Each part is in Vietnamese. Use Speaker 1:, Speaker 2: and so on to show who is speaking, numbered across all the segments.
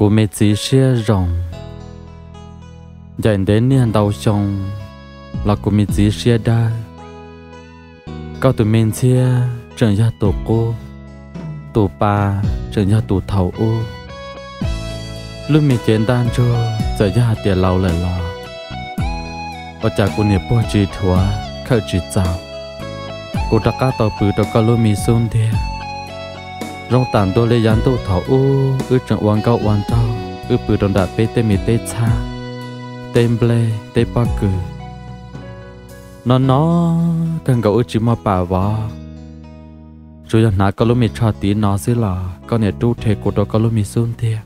Speaker 1: Cô mẹ chỉ xe rồng dành đến niên đầu chồng là cô mẹ chỉ xe đa cao tụi mình xe trường gia tổ cô tổ ba trường gia tổ thầu ô lúc mình chén đan cho giờ gia tiền lâu lại lo ở nhà cô nhà bố chỉ thua khởi chỉ giàu cô đã cao tàu bự đã có lúc mình xuống thiệt rong tàn đô lê yán tô thảo u ư trận oan cao oan tao ư bự đồng đạp bê tê mì tê cha tên blê tê ba cử nó nó cần gấu ư chỉ mà bà vò chú yàn nà có lúc mì cho tí nó xí là con nè trú thề của đó có lúc mì xôn thiệt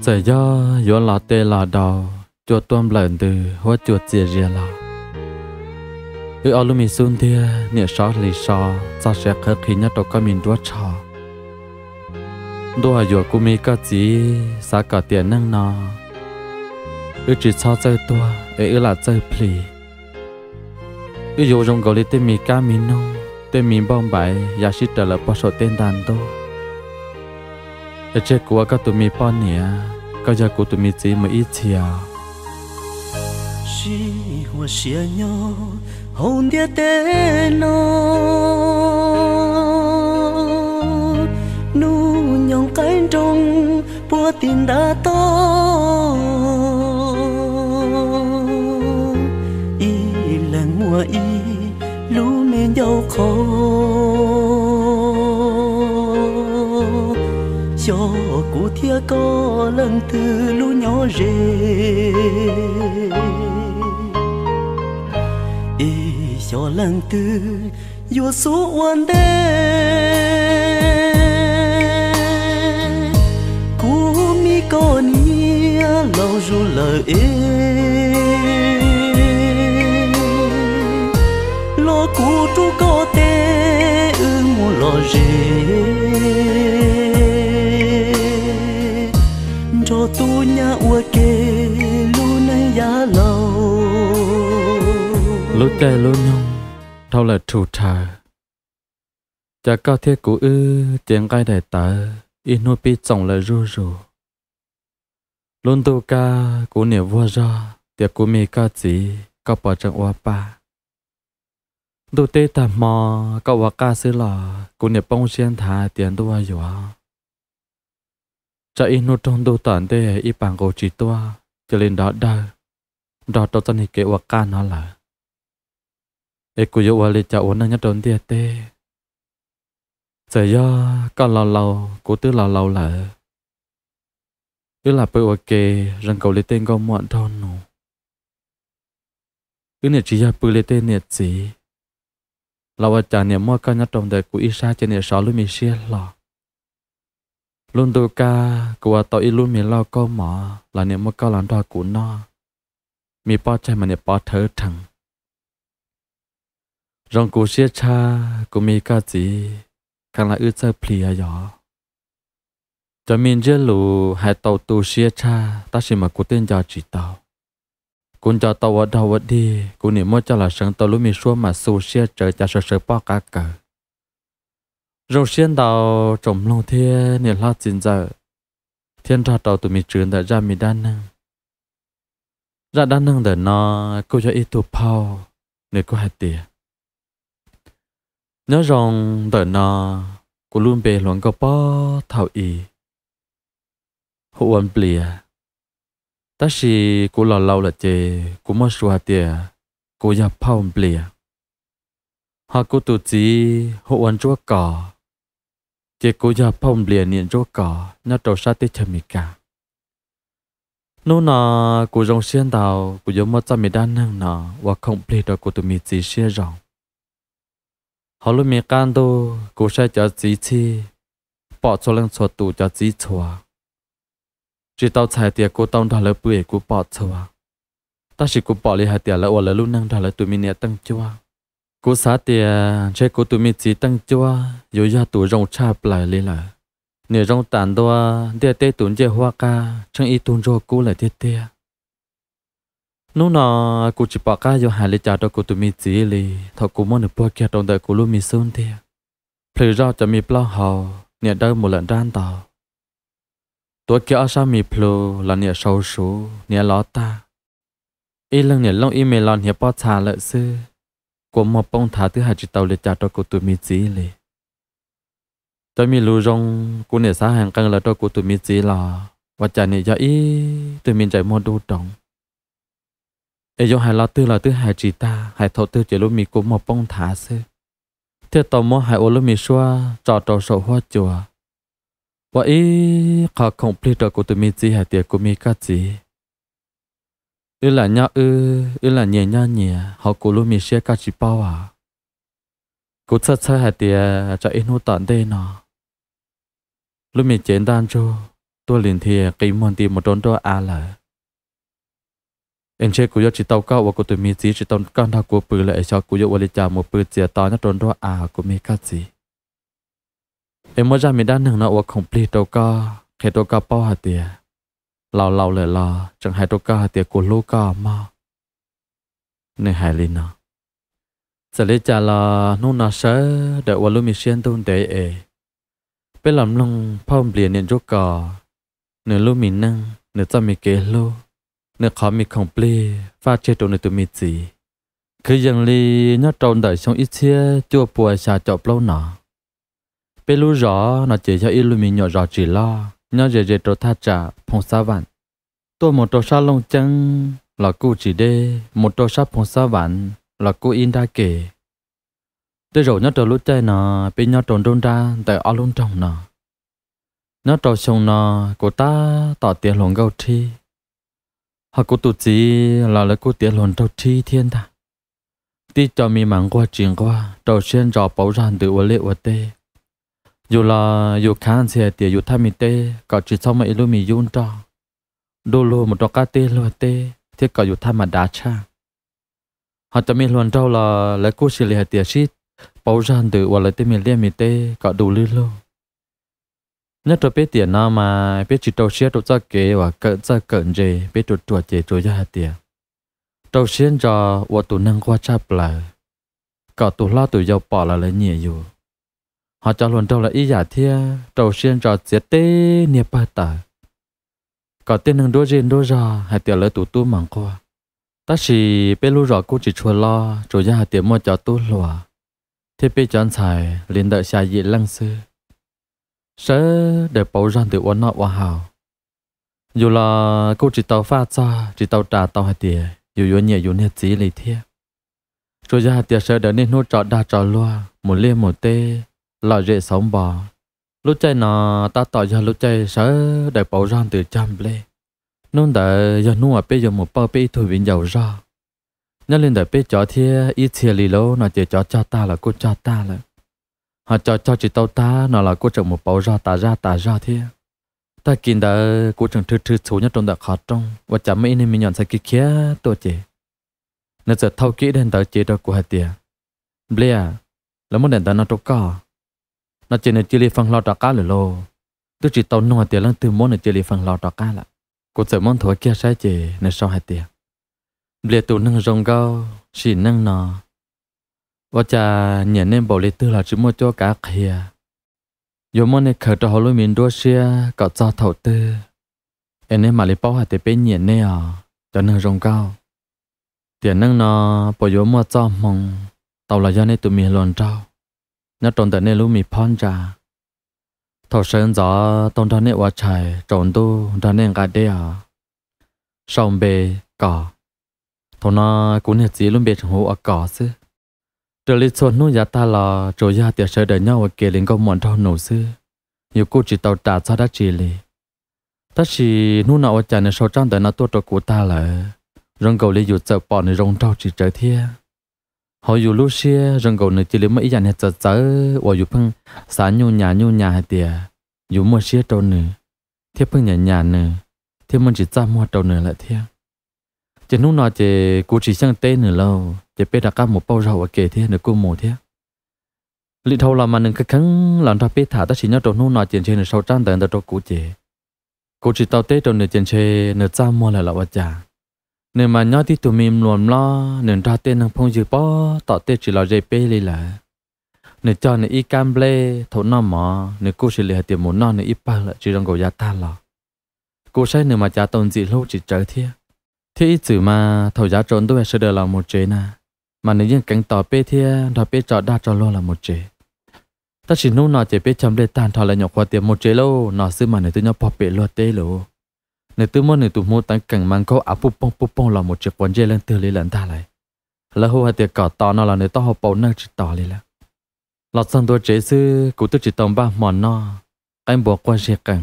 Speaker 1: giờ do yo là tê là đào chùa tuâm lợn từ hoa chuột chìa rìa là ư ao lúc mì xuân thiệt nè sao lì sao sao sẽ khởi khí nhất đó có mình đuốt chào đua dùa của mi có chỉ xa cả tiền năng nọ ư chỉ cho chơi tua ê ư là chơi plì ư dù trong gọi tên mi cá mi nông tên mi bom bảy ya sĩ trở lại bao số tên đàn đô ê chết của các tụi mi bao nè các gia cụ tụi mi chỉ mới ít chia
Speaker 2: chỉ hoa xia nhau hồn địa tên nó nhong cái trung bua tin đã to y lần mùa y lũ nên dâu khô, cho cụ thia có lần từ lũ nhỏ rề y cho lần từ dù số uốn đêm con nhia lâu dù lời ê lo cú chú có tê ư mù lo rê cho tu nhà ua kê lu nay giá lâu
Speaker 1: lu tê lu nhung thâu là chủ trà chả có thiết của ư tiếng gai đại tờ inu pi trọng là rù rù luôn tu ca cú niệm vua ra tiệc cú mi ca chỉ có bỏ trong oa pa tu tê tạm mò có oa ca sư lò cú niệm bông xiên thà tiền tu hoa, dùa cha in nô trong tu tản tê y bằng cổ chỉ tua cho lên đó đơ đó tao tân hi kế oa ca nó là ê cú yêu oa lê cha oa nó nhất đồn tiệt tê giờ do con lâu lâu cú tứ lâu lâu là ยลับไปโอเครังเกาเลเต็งก็มอดอนนูอือเนี่ยชียาปุเลเต็งเนี่ยสีเราอาจารย์เนี่ยมอดก็ยัดตรงแต่กูอิชาเจเนี่ยสอลุมีเชียหลอลุนตูกากว่าต่ออิลุมิเล่าก็หมอลาเนี่ยมอดก็หลานตากูนอมีป้อใจมันเนี่ยป้อเธอทั้งรองกูเชียชากูมีกาจีข้างละอึดเจอเพลียหยอ cho mình chế lù hai tàu tu xia cha ta xin mà cố tên cho chỉ tàu cũng cho tàu ở đâu ở đi cũng niệm mơ cho là sáng tàu lúc mình xuống mà su xia trời cho sợ sợ bỏ cả cờ rồi xuyên tàu trồng lông thiên niệm lo chín giờ thiên ra tàu tụi mình trường đã ra mình đan năng ra đan năng để nó cô cho ít tụ phao nếu cô hai tiền nhớ rằng để nó cô luôn bề loạn có bao thảo ý hụ ăn bìa ta chỉ cô lò lâu là chê cô mất xua tiề cô nhà phao ăn bìa họ cô tụ chí hụ ăn chúa cỏ chê cô nhà phao ăn bìa niệm chúa cỏ nó trầu sát tê chầm mì cả nô nà cô rong xiên tàu, cô giống mất trăm mì đan năng nà và không bìa đó cô tụ mì chí xia rong họ lúc mì can đô cô sẽ cho chí chi bỏ cho lăng cho tu cho chí chua chỉ tao chạy tiền cô tông đòi lấy bưởi cô bỏ cho à ta chỉ cô bỏ lại hai tiền là ủa là lúc năng đòi lấy tụi mình nhẹ tăng cho à cô xá tiền chơi cô tụi mình chỉ tăng cho à rồi ra tụi rong cha lại lên là nè rong tàn đoa để tê tụi chơi hoa ca chẳng ít tụi rồi cô lại thiết tê nô nào cô chỉ bỏ cá vô hai lấy cha đó cô tụi mình chỉ lì thọ cô muốn được bỏ kia trong đời cô luôn mình sơn thế phải ra cho mình bao hào nhẹ đâu một lần đan tàu ตัวเกี่ยวอาสามีพลูแล้วเนี่ยเศร้าสูเนี่ยล้อตาอีหลังเนี่ยลงอีเมลอนเฮียป้อชาเลซื้อกูมอป้องถาที่หาจิตเตาเลยจ่าตัวกูตัวมีจีเลยจะมีลูจงกูเนี่ยสาหังกันแล้วตัวกูตัวมีจีหรอว่าจ่าเนี่ยจะอีตัวมีใจมอดูตองเอยงหายเราตื้อเราตื้อหายจีตาหายทอตื้อเจลูมีกูมอป้องถาซื้อเท่าต่อมอหายโอลูมีชัวจอดจอดโสหัวจัวว่าเอ๊ข้าคอมพลีตกูตัวมีจีหาเตียกูมีกัจจีอือหลานยาเอออือหลานเนี่ยยาเนี่ยเขากูรู้มีเชื่อกัจจีเป้าอ่ะกูจะใช้หาเตียจะเอ็นหัวตันได้เนาะรู้มีเจนด้านจูตัวลินเทียกีมันตีหมดโดนตัวอาเลยเอ็นเชกูยอดจิตเตาเก้าว่ากูตัวมีจีจิตเตาก้านทากูปืนเลยไอชอกูยอดวลิจาหมดปืนเจียตอนนั้นโดนตัวอากูมีกัจจีเอ็มว่าจะมีด้านหนึ่งนะว่าของปลีตัวก็เขตัวก็เป้าหาเตียเราเราเลยลาจังหายตัวก็หาเตียกูลูกก็มาในหายลินนะสเลจาลานู่นนะเชเดวัาลุมิเชียนตุนเตเอเป็นลำลงพ่อมเปลี่ยนเนียนจุกกอเนื้อลูมินั่งเนื้อจะมีเกลูเนื้อขอมีของปลีฟาเชตัวเนื้อตัวมีจีคือยังลีนัดตอนไดยชงอิเชียจัวป่วยชาจาบเล่าหนา bây lúc rõ nó chỉ cho illumin nhỏ rõ chỉ lo nhớ dễ dễ trâu tha trả phong sa vạn tôi một trâu sa long chăng là cụ chỉ đê một trâu sa phong sa vạn là cụ in đa kể tôi rồi nhớ trâu lúc chơi nọ bị nhớ trồn đôn ra tại ở luôn trong nọ nhớ trâu sông nọ cô ta tỏ tiền lồng gấu thi hoặc cô tụt gì là lấy cô tiền lồng trâu thi thiên ta ti cho mi mắng qua chuyện qua trâu xuyên rò bấu ràn từ ô lệ ô tê dù là dù khán xe tiệt dù tham mi tê có chỉ sau mà ilu mi yun cho đô lô một đo ca tê lô tê thế có dù tham mà đá cha họ cho mi luôn trâu là lấy cô xì lì tiệt xít bao gian từ và lấy tê mi liên mi tê có đủ lư lô nhất là biết tiền nào mà biết chỉ trâu xe trâu ra kế và cỡ ra cận gì biết trâu chuột gì trâu ra hạt tiền trâu xe cho và tụ năng qua cha lại có tụ lo tụ dầu bỏ là lấy nhẹ rồi họ cho luôn đâu là ý giả thia đầu xuyên trò chết tê nia ba tờ có tên nâng đôi riêng đôi ra hai tiểu lời tụ tu mảng qua ta chỉ bê lu rõ cô chỉ chua lo chủ gia hai tiểu mua cho tu lùa thế bê chọn xài liền đợi xài dị lăng sư sớ để bảo rằng tiểu uốn nọ hoa hảo? dù là cô chỉ tàu pha cho chỉ tàu trà tàu hai tiểu dù dù nhẹ dù nhẹ chỉ lì Chủ gia ra tiệc sợ đỡ nên nuốt trọ đa trọ lo, một lia một tê là dễ sống bò lúc chơi nó ta tỏ ra lúc chơi sợ để bảo ran từ trăm lê nôn đợi giờ nua bây giờ một bao bê thôi vĩnh giàu ra nhân lên đợi bê chó thia ít thia lì lô nó chỉ chó cho ta là cô cho ta là họ cho cho chỉ tao ta nó là cô chồng một bao ra ta ra ta ra thia ta kinh đợi cô chồng trừ trừ số nhất trong đợt khó trong và chả mấy nên mình nhận sai kia kia tôi chỉ Nên giờ thâu kỹ đến đợi chỉ đó của hạt tiền blia là muốn đến đợi nó trâu cò nó chỉ nên chơi phăng lo trọ cá lửa lô tôi chỉ tao nói tiền lăng từ món chỉ chơi phăng lo trọ cá là cô sợ món thổi kia sai chỉ nên sau hai tiền lệ tụ năng rong gao xì năng nọ và cha nhận nên bảo lệ tư là chỉ mua cho cá kia yo món này khởi cho họ lôi mình đua xe cọ cho thầu tư em nên mà lấy bao hạt để bên nhận nè à cho năng rong gao tiền năng nọ bảo yo mua cho mong tàu là do nên tụi miền loạn trao nó trốn tới nơi lúc mì phong ra thổ sơn gió tôn đó nơi quá trời trốn tu đó nơi gà đê à sông bề cỏ thổ nó cũng hết gì luôn biệt hồ ở cỏ chứ trời lịch xuân nu gia ta là rồi giá tiệt sơ đời nhau ở kề lên công mòn thao nổ sư nhiều cô chỉ tàu trả cho đã chỉ lì ta chỉ nu nào ở chả này sau trang đời nó tốt cho của ta là rong cầu lì dù sợ bỏ này rong trâu chỉ trở thiên họ dù lúc xưa rằng cậu nơi chỉ lấy mấy dàn hết chợ chợ và dù phăng xả nhu nhà nhu nhà hết tiề dù mua xía trâu nữa thế phăng nhà nhà nữa thế mình chỉ ra mua trâu nữa lại thế chỉ lúc nào chỉ cố chỉ sang tên nữa lâu chỉ biết đặt cá một bao rau ở kề thế nữa cô mồ thế lịch thâu là mà nên cái khăn làm ra biết thả ta chỉ nhớ trâu lúc nào chỉ chơi nữa sau trang tận tận trâu cũ chỉ cố chỉ tao tết trâu nữa chỉ chơi nữa ra mua lại là vợ chồng nên mà nhau thì tụi mình luôn lo nên ra tên hàng phong dự bó tọt tên chỉ là dây pê lì là nên cho nên y cam ble thổ nó mỏ nên cô sẽ lìa tiền muốn nó nên y ba lại chỉ đang cầu gia ta lò cô sẽ nên mà cha tồn dị lâu chỉ trở thiệt thế ít chữ mà thầu giá trốn tôi sẽ được là một chế nà mà nếu như cánh tỏ bê thia đó bê trọ đa trọ luôn là một chế ta chỉ nô nọ chế bê chấm lê tàn thọ là nhọc qua tiền một chế lâu, nọ sư mà nếu tôi nhóc bỏ bê lô tê lâu nếu tôi muốn nè tụ mô tăng cường mang câu áp bông bông bông là một chiếc quần dây lên từ lý lần ta lại là hô hạt tiệc cỏ to nó là nè to hộp bầu năng chỉ tỏ lý là lọt sang tôi chế sư cụ tôi chỉ tông ba mòn no anh bỏ qua chiếc cảnh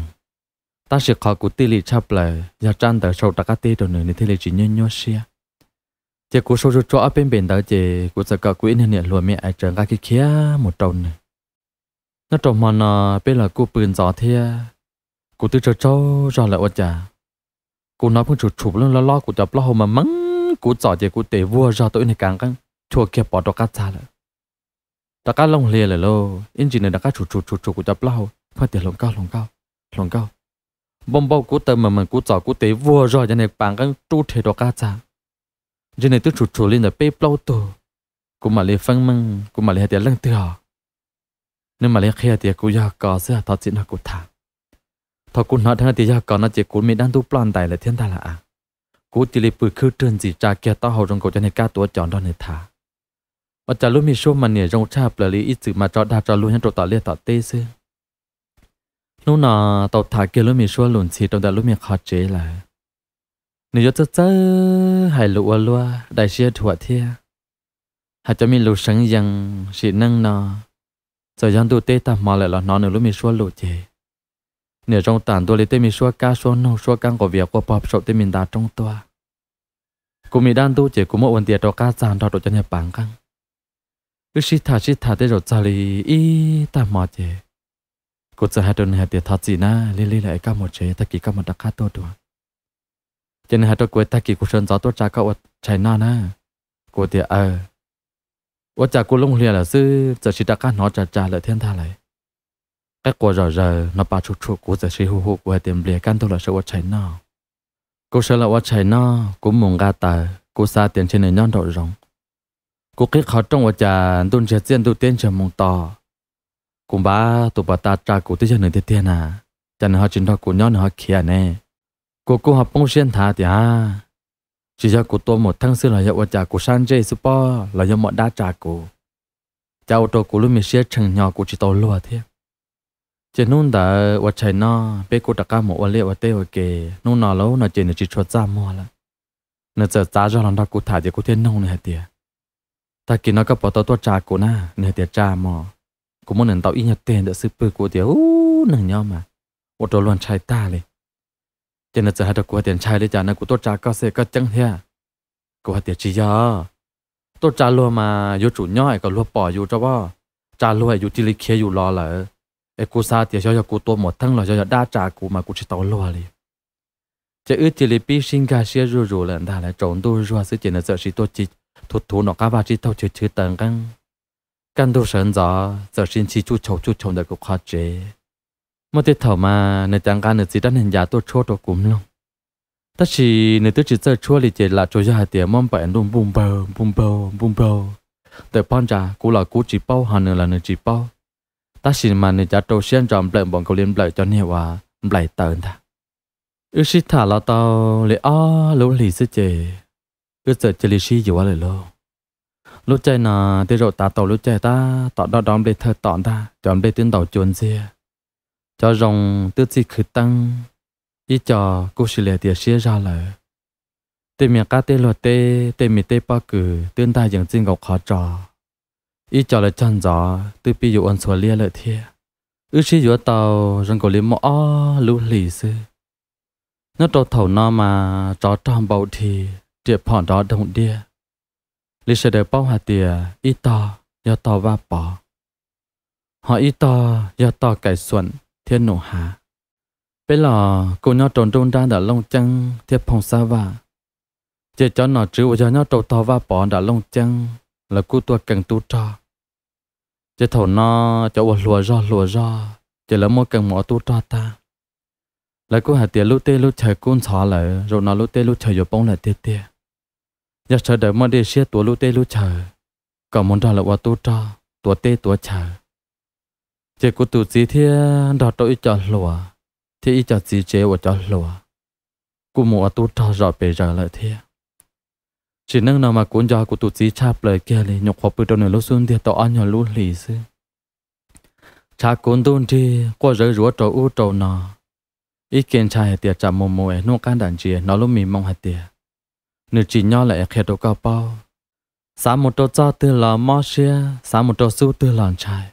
Speaker 1: ta sẽ khó cụ tê lì chắp lại giờ trang tờ sâu ta cá tê đồ nửa nè thế lì chỉ nhơn nhớ xia chỉ cụ sâu chỗ ở bên bên đó chỉ cụ sẽ có quỹ nè nè lùa mẹ ai chẳng cái kia một đầu nè nó trồng mòn nó bên là cụ bươn gió thea cụ tư cho cháu ra là ốt chả cô nói phong chủ chụp luôn lo lo của tập lo hồ mà mắng của trò gì của tề vua ra tôi này càng căng chua kia bỏ đồ cá cha lại đó cá lồng lìa lại lo in chỉ này đó cá chụp chụp chụp chụp của tập lo hồ phải tiền lồng cao lồng cao lồng cao bông bao của tờ mà mình của trò của tề vua ra cho này bằng căng tu thể đồ cá cha giờ này tôi chụp chụp lên là bê bao tổ của mà lấy phăng măng của mà lấy tiền lăng tựa nên mà lấy kia thì của giờ có sẽ thọ chuyện nó của thằng ถ้ากูนนัดทั้งที่ยากก่อนนะเจกูมีด้านทุกปลอนใตเลยเทียนตาละอ่ะกูจิลิปือคือเตือนจีจากแกต้าหอรงกูจะในก้าตัวจอนดอนเนธาปัจจะรู้มีช่วงมันเนี่ยจงชาเปลือยอิจึมาจอดาจอลุยันตัวต่อเลียต่อเต้ซึนู่นน่ะตัวถาเกลือมีช่วงหลุนชีตัวแต่ลุมีคอเจเลยนี่ยจะเจอหายลัวลัวได้เชียถั่วเทียหาจะมีลูกสังยังสีนั่งนอจะยันดูเต้ตามมาเลยหลอนอนหนูลุมีช่วงหลุเจ nếu trong tàn tôi lấy tên mình xua ca xua nông xua căng của việc của bọp sổ tên mình đã trong tòa, cô mình đang tu chỉ của một vấn đề đó ca sàn đó cho nhà bản căng cứ xí thả xí thả tên rồi trả lý ý ta mò chế cô sẽ hai tuần hè tiệt thật gì na lê lê lại cả một chế ta kỳ cả một đặc hát tôi được cho nên hai tôi quay ta kỳ của sơn gió tôi trả cậu chạy na na cô tiệt ờ lại cái quả giờ giờ nó bà chút chút của giờ sĩ hú hú của tiệm bìa căn tôi là sợ quá cháy nó cô sợ là quá cháy nó cũng muốn ra tờ cô xa tiền trên này nhon đội rồng cô kích khó trong quá chả tuân sẽ tiền tu tiền chờ mong to cũng ba tụ bà ta trả cô tới giờ này tiền à chẳng họ chính họ của nhon họ kia nè cô cô học bông xuyên thả thì à chỉ cho cô tôi một thăng xưa là hiệu quả trả của san jay super là do mọi đa trả cô cháu tôi của luôn mình sẽ chừng nhỏ của chỉ tôi luôn thiệt จนุ่นแต่วัดชัยนาเปกูตะกามอวันเลียวเตวเกนุ่นนอแล้วนาเจนจิชวจ้ามัวละนจะจ้าจอลันดากูถ่ายเดกูเทนนงนี่เตียตะกินนก็ปอตตัวจากูนะเนเตียจ้ามอกูมันเห็นเต่าอีเนีเตนเดซื้อปืกูเตียอู้หนึ่งยอมาวัดลวนชายตาเลย เจนจะหาตะกูเตียนชายเลยจ้านะกูตัวจากก็เสก็จังเทียกูเตียจียอตัวจารวมาอยู่จุดย่อยก็รวบปออยู่จ้าว่าจารวยอยู่ที่ลิเคอยู่รอเลย ai cô thì cho cho cô tôi một thằng là cho cho đa trả cô mà cô chỉ tao lo liền chỉ ước chỉ lấy bi sinh cả xe rồi rồi là đã là trộn tôi rồi sẽ chỉ là sợ chỉ tôi chỉ thuật thủ nó cá ba chỉ tao chỉ chỉ tận căng căn đồ sơn gió giờ xin chỉ chú chầu chú chầu được cục khó chế mà tiết thở mà chẳng can nơi chỉ đánh hình giá tôi chốt tôi cũng luôn tất chỉ nơi tôi chỉ giờ chua thì chỉ là chỗ cho hai tiền mong bẹn luôn bùm bờ bùm bờ bùm bờ tới pan trà cú là cú chỉ bao hà nữa là chỉ bao ta xin mà nè cha trâu xem tròn bẹn bọn cầu liên bẹn cho nhiều à bẹn tờn ta ước sĩ thả lo tao lệ o lũ lì sư chè ước sợ chè lì sĩ dù quá lời lô lúc chạy nà tê rồi ta tàu lúc chạy ta tọt đó đón bề thơ tọt ta chọn bề tiến tàu chuồn xe cho rồng tước sĩ khử tăng ý cho cô sĩ lệ tiệt sĩ ra lời tê miệng cá tê lọt tê tê miệng tê bao cử tương ta dừng chân gọc khó trò ý cho là chân gió từ pi dụ ăn xua lia lợi thiê ư chi dụ tàu rừng cổ liếm mỏ lũ lì sư nó trâu thầu nó mà trò tròn bầu thì triệt phỏn đó đồng đia lì sẽ để bao hạt tìa ý to do to va bỏ họ ý to do to cải xuẩn thiên nổ hà bây lò cô nhau trốn trôn ra đã long chăng thiệt phòng xa và chỉ cho nó chữ cho nhau trâu to va bỏ đã long chăng là cô tôi cần tu trò chế thầu nó cho bột lùa ra lùa ra chế là mua cần mỏ tu cho ta lại cô hạt tiền lúc tê lúc trời cũng xóa lại rồi nó lúc tê lúc trời rồi bông lại tê tê giờ trời đợi mà đi xe tua lúc tê lúc trời còn muốn ra là qua tu cho tua tê tua trời chế cô tu gì thế đó tôi cho lùa thì cho gì chế và cho lùa cô mua tu cho rồi bây giờ lại thế chỉ nâng nào mà cuốn gió của tụt chí chạp lời kia lì nhục hộp bự đầu nửa lô xuân thì tỏ nhỏ lũ lì sư cha cuốn tôn đi qua rơi rúa trầu u trầu nọ ý kiến cha hệ tiệt chạm mồm mồm mồ nô can đàn chìa nó lúc mì mong hệ tiệt nửa chỉ nho lại khẹt đầu cao bao xã một trâu cho từ là mò xe xã một trâu su từ lòn chài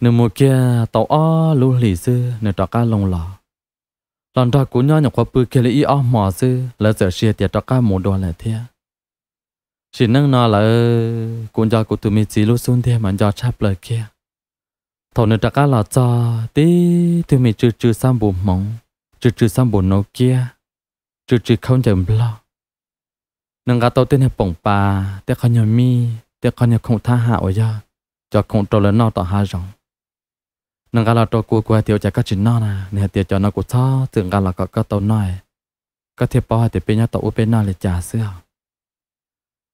Speaker 1: nửa mùa kia tàu o lũ lì sư nửa trò cá lồng lò lòn trò cú nho nhục hộp bự kia lì ý o mò sư lỡ giờ xe tiệt trò cá mồm đồ lại thiệt chỉ nâng nó là cũng do cụ từ mình chỉ lúc xuống thêm mà do chắp lời kia thầu nữa chắc là cho tí từ mình trừ trừ sang bụng mỏng trừ trừ sang bụng nó kia trừ trừ không chậm lo nâng cả tàu tên này bổng bà tiếc con nhà mi tiếc con nhà không tha hạ ở giờ cho không trâu lên nó tỏ hạ rộng nâng cả là trâu cua cua tiêu chạy các chuyện nó nè nè tiêu cho nó của thọ tưởng cả là có các tàu nói các thiệp bao hai thì bên nhà tàu bên nào là trả xưa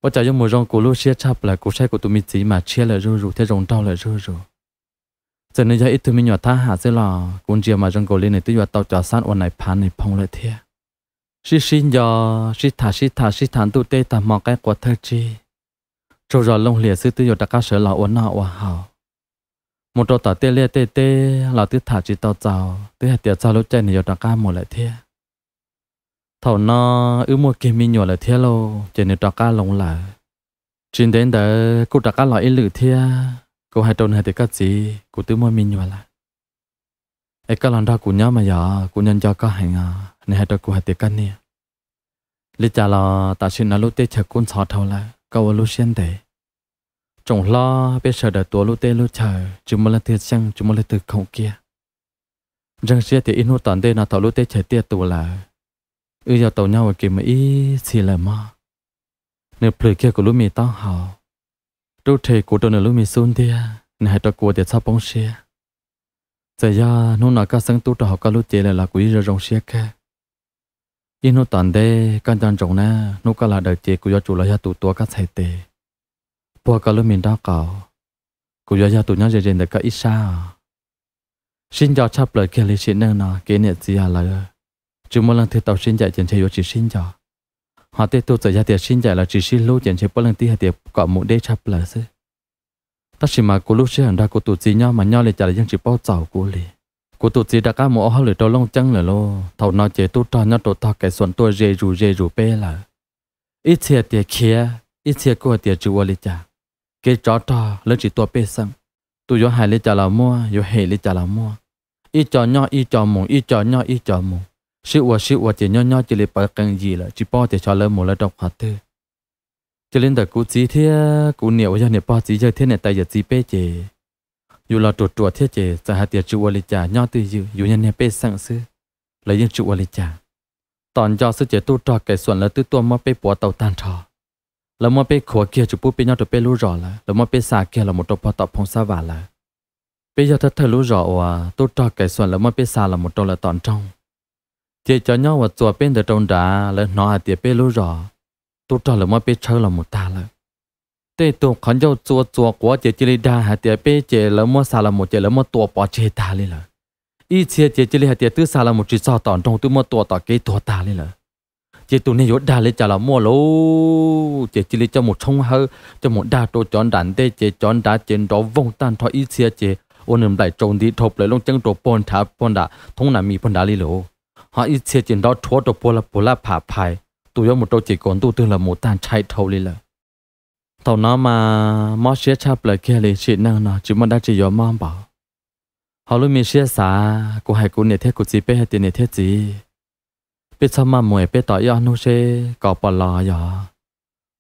Speaker 1: ว่าจะยังมัวรองกูรู้เชี่ยชับและกูใช้กูตุมิจีมาเชี่ยเลยรู้รู้เที่ยงเต่าเลยรู้รู้จะนี่ยังอิทธมีหยดท่าหาเสียล่ะกนเจียมมาจังกูเล่นในตัวเต่าจอดสั้นวันไหนพันในพงเลยเที่ยชิชินยอชิทาชิทาชิทันตุเตตามองแก้กว่าเธอจีจูรอลงเหลือซื้อตัวตะก้าเสลาออวนหน้าว่าหาวมุดตัวต่อเตเลเตเตีเราตัวถาจีเต่าเจ้าตัวเหตุเดียวเจ้ารู้ใจในยอดตะก้าหมดเลยเที่ย thầu nó ư mua kia mi nhỏ là thế lô chỉ nên trọ cá lồng là trên đến đó cô trọ cá loại lử thế cô hai trôn hai thì cái gì cô tự mua mi nhỏ là ấy cái lần đó cô nhớ mà giờ cô nhân cho có hành à này hai trọ cô hai thì cái nè lý trả là ta xin nó lúc tết chờ côn sọ thầu là câu lúc xuyên thế trong lo biết sợ đợi tua lúc tết lúc chờ chúng mới là thiệt chăng chúng mới là từ không kia rằng xia thì in hút toàn đây là thầu lúc tết chờ tiệt tù là ừ giờ tàu nhau kì mà ý xì là mà nếu phơi kia của lúc mi tao hào đâu thể của tôi nửa lúc mi xuân đi nè hai tôi của để sao bóng xe giờ ya nô nào cả sáng tu tao học cả lúc chế là là quý giờ rong xe kia yên nô toàn đây căn trang trọng nè nô cả là đời chế của do chủ là ya tụ tua các thầy tề bỏ cả lúc mi tao cào của do ya tụ nhau dễ dàng được cả ít sao xin chào chấp phơi kia lịch xin nâng nào kế niệm gì à là chúng muốn lần thứ tàu sinh dạy chẳng chơi vô chỉ sinh cho họ tiếp tục giải ra tiệt sinh dạy là chỉ sinh lưu chẳng chơi bất lần tí hay tiệp có một đế chấp là thế. ta chỉ mà cô lúc xưa hẳn ra cô tụt gì nhau mà nhau lại trả lại dân chỉ bao chảo cô liền cô tụt gì đã cả mũ hơi lửa trâu lông chân là lô thầu nói chế tu trò nhau trộn thọ cái xuân tôi rề rù rề rù bé là ít xe tiệt kia ít xe cô tiệt chịu lì trả cái chó trò lớn chỉ tua bê sang tụi yo hài lì trả là mua yo hề lì trả là mua ít chó nhau ít chó mù ít chó nhau ít chó mù sĩ wa sĩ wa chỉ nho nhỏ chỉ lấy bạc cần gì là chỉ bỏ để cho lớn một là độc hạt thôi cho nên tại cú chỉ thế cú nhiều cho nên bỏ chỉ chơi thế này tại giờ chỉ bé chế dù là trượt trượt thế chế sợ hạt tiền chịu vật à lấy trả nho tư dư dù nhân này bé sang sư lấy nhân chịu vật à lấy trả tòn cho sư chế tu trò cái xuẩn là tư tua mà bé bỏ tàu tan trò là mà bé khổ kia chụp bút bé nhau chụp bé lú rõ là là mà bé xa kia là một trò bỏ tập phong sa vả là bây giờ thật thật lú rõ à tu trò cái xuẩn là mà bé xa là một trò là tòn trong chị cho nhau và tua bên để trồng đá là nó à tiệt bên lúa rõ tôi cho là mà bên chơi là một ta là tê tôi khán dâu tua tua quá, chị chỉ đa hà tiệt bên chị là mua xà là một chị là mua tua bỏ chị ta lên là ít chị chị chỉ hà tiệt tứ xà là một chỉ sao tòn trong tôi mua tua tỏ cái tua ta lên là chị tụi này đa lấy trả là mua lô chị chỉ lấy cho một thông hơi cho một đa đồ chọn đàn tê chị chọn đá trên đó vong tan thoại ít chị chị ôn em lại trồng đi thộp lại lông chân đồ bòn thả bòn đã, thông là mì bòn đá lì lô họ ít chia chuyện đó thua đồ pola pola phá phai tụi một đôi chỉ còn tụi tương là một tàn chạy thâu đi là tàu nó mà mò xe chạp lại kia lì chị năng nó chứ mà đã chỉ gió mong bảo họ luôn mi xe xả cô hải cô nè thế cô chị bé hay tiền nè thế gì biết sao mà mồi biết tỏi yon nô xe có bỏ lò gió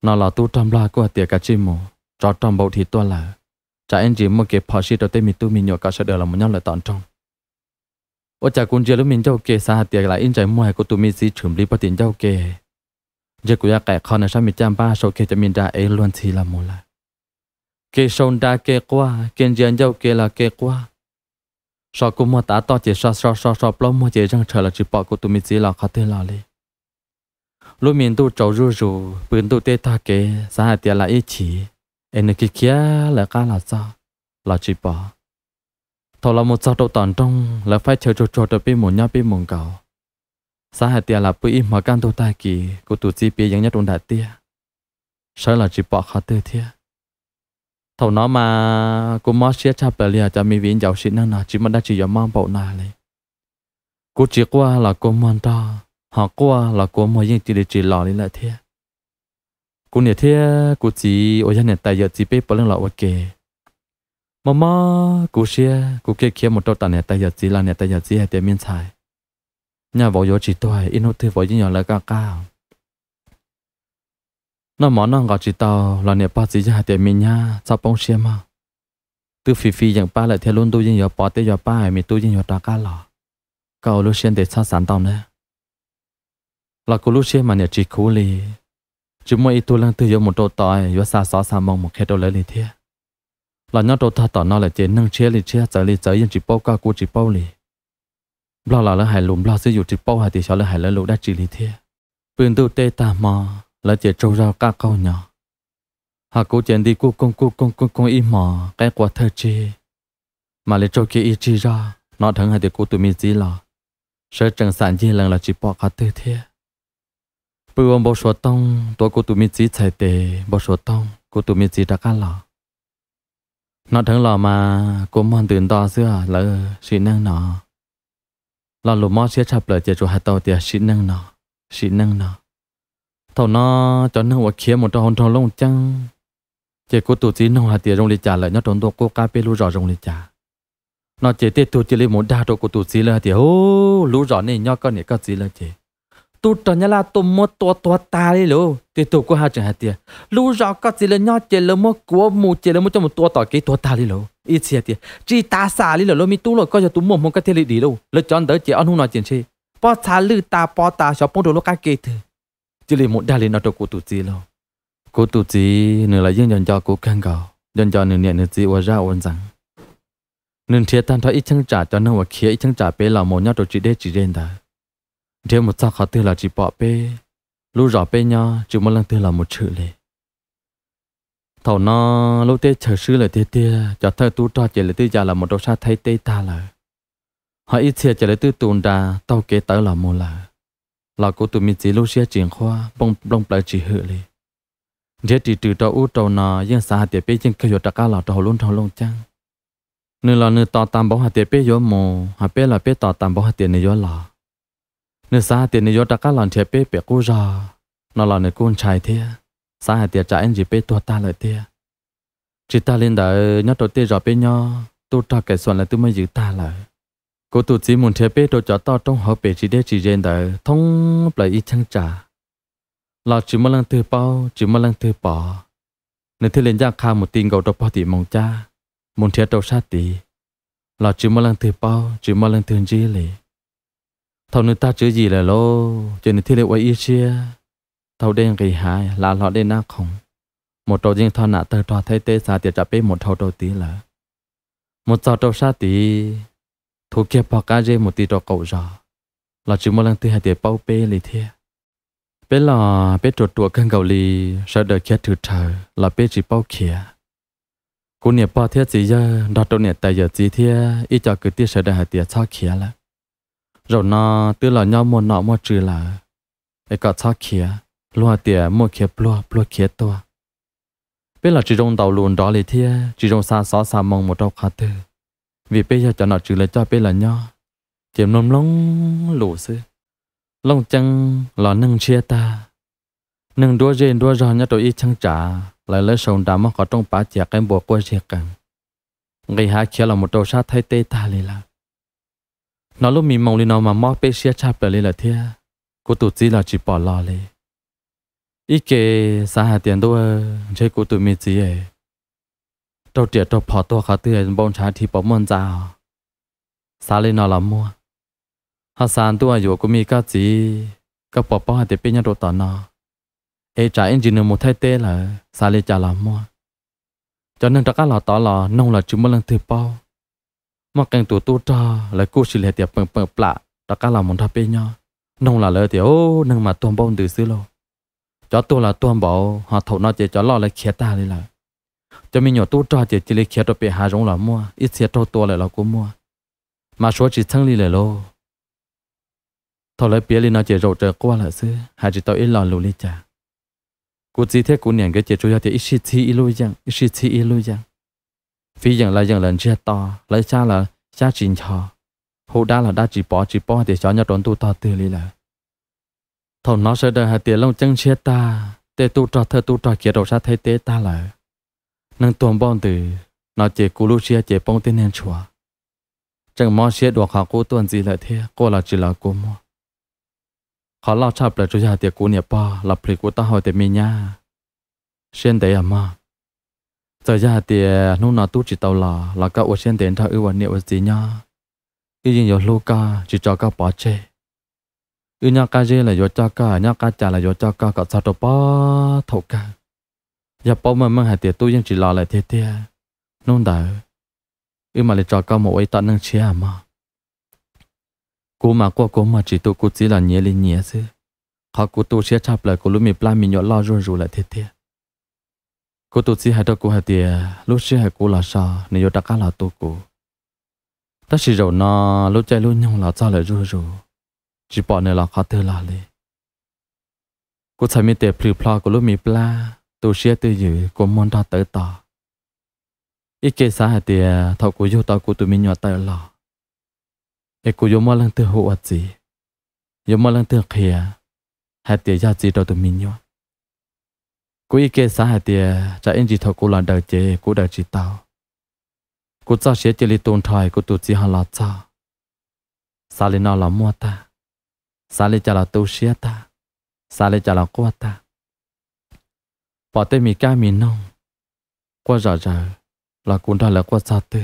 Speaker 1: nó là tu trong lo của tiệc cả chim mù cho trong bộ thì tôi là cha anh chỉ một cái họ xí đầu tiên mi tu mi nhọ cả sợ đời là một nhau là tòn trong ว่าจากกุญเจลุมินเจ้าเกสาหัสเตียกหลายอินใจมวยกูตุมีซีฉุมลีปตินเจ้าเกเจกุยาแก่คอนชามิจามป้าโชเกจะมินดาเอลวนทีละมูลาเกชนดาเกกว่าเกนเจียนเจ้าเกลาเกกว่าสอกุมัวตาต่อเจสอสอสอสอปล้มมัวเจจังเฉลจิปอกูตุมีซีลาคาเตลาลีลูมินตูเจ้ารูรูปืนตูเตตาเกสาหัสเตียหลายอีฉีเอ็นกิเคียและกาลาซาลาจิปอ thọ là một sao độ tàn trong là phải chờ cho cho được bên một nhau bên một cầu xã hạt tiền là bữa mà can tôi tai kỳ của tụ chi bia giống nhất trong đại tia sợ là chỉ bỏ khó tư thiệt thầu nó mà cô mất xe cha bể liền cho mi viên giàu xịn năng nào chỉ mà đã chỉ giờ mang bộ này lấy cô chỉ qua là cô mòn to họ qua là cô mua những chỉ để chỉ lò lên lại thế cô này thế cô chỉ ở nhà này tại giờ chỉ biết bờ lên lọ ok mà mà cụ xe cụ kia kia một trâu tàn này tay giật gì là này tay giật gì hay tiền miên xài nhà vợ gió chỉ tuổi in hô thư vợ chỉ nhỏ là cao cao nó món nó gọi chỉ tàu là này ba chỉ hay tiền miên nhá sao bông xe mà từ phi phi chẳng ba lại theo luôn tôi nhỏ bỏ tới nhỏ ba hay mình tôi nhỏ ta cá lọ cao lúc xe để sao sản tàu nè là cô lúc xe mà nhà chỉ cú li chúng mày tôi lăng từ nhỏ một đôi tay gió xa xó xa mong một khe đôi lấy li thiệt là nhau đồ thà tỏ nó là chế nâng chế lì chế trở lì trở yên chỉ bao cao của chỉ bao lì bao là là hải lùm bao sẽ dụ chỉ bao hải thì sao là hải là lũ đã chỉ lì thế bươn tu tê ta mò là chế trâu rau ca câu nhỏ hà cố chén đi cố công cố công cố công y mò cái quả thơ chi mà lì trâu kia y chi ra nó thằng hải thì cố tụi mi gì lò. sợ chẳng sản gì lần là
Speaker 3: chỉ bao cá tư thế
Speaker 1: bữa ông bảo số tông tôi cố tụi mi chỉ chạy tê bảo số tông cố tụi mi chỉ đã cá lò nó thằng lò mà cũng mòn tuyển to xưa lỡ sĩ năng nó. Lò lù mò xế chập lỡ chế chủ hạt tàu tìa sĩ năng nó, sĩ năng nó. Thầu nó cho năng quả khía một trò hôn trò lông chăng. Chế cố tù tí nông hạt tìa rong lì trả lỡ nhó trốn tố cố cá bê lù rõ rong lì trả. Nó chế tê tù chế lì một đa trò cố tù tí lỡ hạt tìa hô lù rõ nè nhó con nè có tí lỡ chế tu trở nhà là tu mua tua tua ta đi lô thì tu có hai trường hạt tiền lú rõ có chỉ là nhau chỉ là mua của mua chỉ là mua cho một tua tỏi cái tua ta đi lô ít chia tiền chỉ ta xả đi lô lô mi tu rồi có cho tu mua một cái thế lý đi lô lỡ chọn đỡ chỉ ăn hung nói chuyện chi bỏ xả lư ta bỏ ta cho bông đồ lô cái kê thử chỉ là một đa lý nó cho cô tu gì lô cô tu gì nửa là dân dân cho cô càng gạo dân cho nửa niệm nửa gì qua ra ổn rằng nửa thiệt tan thôi ít chăng trả cho nửa hoặc khía ít chăng trả bé là một nhau đồ chỉ để chỉ đến ta điều một xa khó tư là chỉ bỏ bê lũ rõ bê nhau chỉ một lần tư là một chữ lệ thầu nó lúc tê chờ sư lệ tê tê cho thơ tú cho chỉ lệ tư già là một đồ sa thấy tê ta là họ ít xe chỉ lệ tư tồn đà tao kế tớ là một là là cô tụi mình chỉ lúc xe chuyển khoa bông bông lại chỉ hự lệ để chỉ trừ cho u trâu nó yên xa tiệt bê chân cơ dột đặc là trâu luôn trâu luôn chăng nửa là nửa tao tam bảo hạt tiệt bê gió mồ hạt bê là bê tao tam bảo hạt tiệt này gió là nếu xa tiền nếu ta các lần chế bế bế cú ra, nó là nếu con trai thế, xa hạt tiền trả anh gì bế tua ta lại thế. Chỉ ta lên đời nhớ đầu tiên rõ bế nhớ, tôi trả cái xuân là tôi mới giữ ta lại. Cô tụt chỉ muốn chế bế đồ cho to trong hợp bế chỉ để chỉ riêng đời, thông lại ít chăng trả. Là chỉ mới lăng tư bao, chỉ mới lăng tư bỏ. Nếu thế lên ra khá một tin gầu đồ bao tỷ mong cha, muốn chế đầu sát tỷ. Là chỉ mới lăng tư bao, chỉ mới lăng tư dì thầu nữ ta chữ gì là lô cho nên thiết lệ quay ý chia thầu đen kỳ hại là lọ đen na không một trò riêng thon nạ tờ trò thấy tê xa tiệt chạp bê một thầu đầu tí là một trò đầu xa tí thu kia bỏ cá dê một tí trò cậu rõ là chỉ một lần thứ hai tiệt bao bê lì thiê bê lò bê trột tụa cân cầu lì sợ đợi kia thử thở là bê chỉ bao kia cô niệm bao thiết gì giờ đặt đâu niệm tài giờ gì thiê ít cho cứ tiếc sợ đợi hai tiệt sao kia là rồi nó tư là nhau mua nọ mua trừ là cái cả thao kia lúa tiề mua kia lúa lúa kia to bây là chỉ trong tàu luôn đó thì thia chỉ trong xa xó xa mong một trong khá tư vì bây giờ cho nó trừ lại cho bây là nhau chiếm nôm lông lũ sư lông chân là nâng chia ta nâng đua rên đua rò nhá tôi ít chăng trả lại lấy sông đá mà có trong bá chè cái bộ qua chè cần ngày hạ kia là một đầu sát thay tê ta lì là nó lúc mình mong lên nó mà móc bê xia chạp lại là thế cô tụt chỉ là chỉ bỏ lo lên ít kể xã hà tiền đâu chơi cô tụi mình gì ấy đầu tiệt đầu bỏ tôi khá tươi bông trái thì bỏ mòn ra xã lên nó là mua họ thứ tôi อยู่ก็มีก็จีก็ปอปอหาเตเป็นยันโดต่อนอเอจ่าเอนจิเนอร์มดไทเต้ละซาเลจ่าละมัวจนนึงตะก้าหล่อต่อหล่อนงหล่อจุมบลังถือเป้า mặc càng tuổi tu trò lại cố xử lý tiệp bằng bằng plạ đã cả là muốn thắp bên nhau nông là lời ô nâng mà tuôn bông từ xứ lo cho tôi là tuôn bảo họ thầu nó chỉ cho lo lại khía ta đi là cho mình nhỏ tu trò chỉ chỉ lấy khía cho bé hà giống là mua ít xe trâu tua lại là cố mua mà số chỉ thăng đi lại lo thôi lấy bia lên nó chỉ rầu trời qua là xứ hà chỉ tao ít lo lù đi chả cú gì thế cú niệm cái chỉ chủ yếu thì ít xí chi ít lôi giang ít xí chi ít lôi giang phi dần là dần lần chia to lấy xa là xa chín cho hô đa là đa chỉ bỏ chỉ bỏ thì cho nhau trốn tu to từ lý là thầu nó sẽ đợi hai tiền lông chân chia ta tê tu trò thơ tu trò kia đầu xa thấy tế ta là nâng tuồng bông từ nó chỉ cú lu chia chỉ bông tên nên chùa chẳng mò chia đuổi họ cú tuần gì lại thế cô là chỉ là cú mò họ lao chập là chú già tiệc cú nè pa là phì cú ta hỏi tiệc mi nha xuyên đấy à mà giờ ra thì nó nó tu chỉ tàu là là các ô sen tiền thao ưu vận niệm gì nhá cái gì nhiều lô ca chỉ cho các bỏ chê ưu nhá ca dê là do cho ca nhá ca trả là do cho ca các sao đâu bỏ thầu ca giờ bỏ mà mang hạt tiền tu nhưng chỉ là lại thế thế nôn đỡ ưu mà lại cho các một ấy tận năng à mà cô mà qua cô mà chỉ tu cô chỉ là nhẹ lên nhẹ chứ họ cô tu chia chấp lại cô lúc mình plan mình nhỏ lo rồi rồi lại thế thế cô tu sĩ hai đó cô hai tiệt lúc xưa hai cô là sao nên yo ta cả là tu cô ta chỉ rồi nó lúc chơi lúc nhung là sao lại rồi rồi chỉ bỏ này là khó thơ là đi cô thấy mình tiề phì phò cô lúc mi pla tu sĩ tư dự cô muốn ta tới ta ít kê xã hai tiệt thọ cô yo ta cô tụi mình nhỏ tới lò ai cô yo mà lần tư hộ gì yo mà lần tư khía hai tiệt gia gì đâu tụi mình nhỏ cô ý kia xã hai tiề trả anh chỉ thầu cô lần đầu chế cô đầu chỉ tao cô cho sẽ chỉ li tôn thời cô tụt chỉ hà lọt cho xa li nó là mua ta xa li chả là tu sĩ ta xa li chả là qua ta bỏ tê mì cá mì nông qua giờ giờ là cú đó là qua sao tư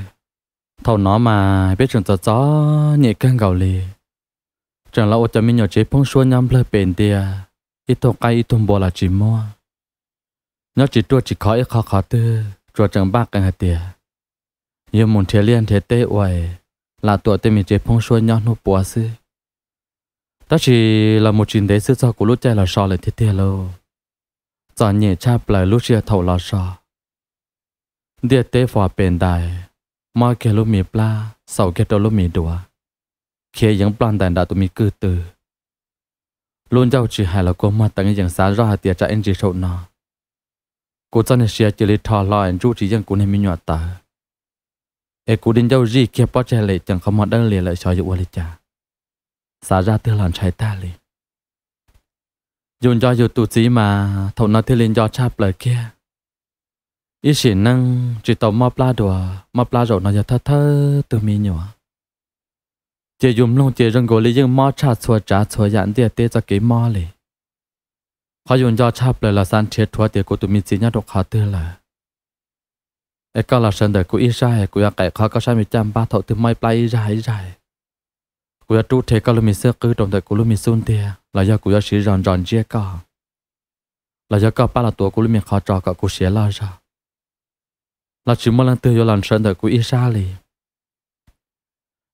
Speaker 1: thầu nó mà biết trường cho chó nhị căng gầu lì chẳng là ô cho mì nhỏ chế phong xuôi nhắm lời bền tiề ít thầu cái ít thùng bò là chỉ mua nó chỉ tua chỉ khói ít khó khó tư rồi chẳng bác cái hạt tiền như muốn thế liên thế tê uầy là tuổi tê mình chế phong xuôi nhau nô bùa sư đó chỉ là một chuyện đấy sư sao của lúc chơi là sao lại thiết thế lâu giờ nhẹ chạp lại lúc chia thầu là sao địa tế phò bền đài mà kia lúc mì pla sau kia đâu lúc mì đùa kia những plan đàn đã tụi mì cư từ luôn giao chỉ hài là cô mà tăng những sáng ra hạt tiền cho anh chỉ sầu nó cô cho nên xe chỉ lấy thò lại chú chỉ dân cô này mình nhọt ta em cô đến giao gì kia bao chạy lại chẳng không mà đơn liền lại cho dụ lại cha xả ra từ làm trái ta liền dùng cho dù tụ chí mà thầu nói thì lên do cha lời kia ý chỉ năng chỉ tàu mập la đùa mập la rồi nó giờ thơ thơ từ mi nhỏ chỉ dùng luôn chỉ rừng gỗ lý dương mò cha xua chạp xua dặn tiệt tê cho cái mỏ liền ขายุนยอชับเลยละสันเชิดทัวเตียกูตุมีจีน่าดกขาเตือนละเอ็ก็ละเชิญเด็กกูอีใช่กูอยากไก่เขาก็ใช่มีจำบ้าเถาถึงไม่ปลายใหญ่ใหญ่กูอยากดูเทก็เลยมีเสื้อกือตรงแต่กูเลยมีซุนเตียแล้วยากูอยากชี้รอนรอนเจี๊ยก็แล้วยาก็ป้าละตัวกูเลยมีขาจอกับกูเสียละจ้ะแล้วชิมมันเตือนยอลันเชิญเด็กกูอีใช่เลย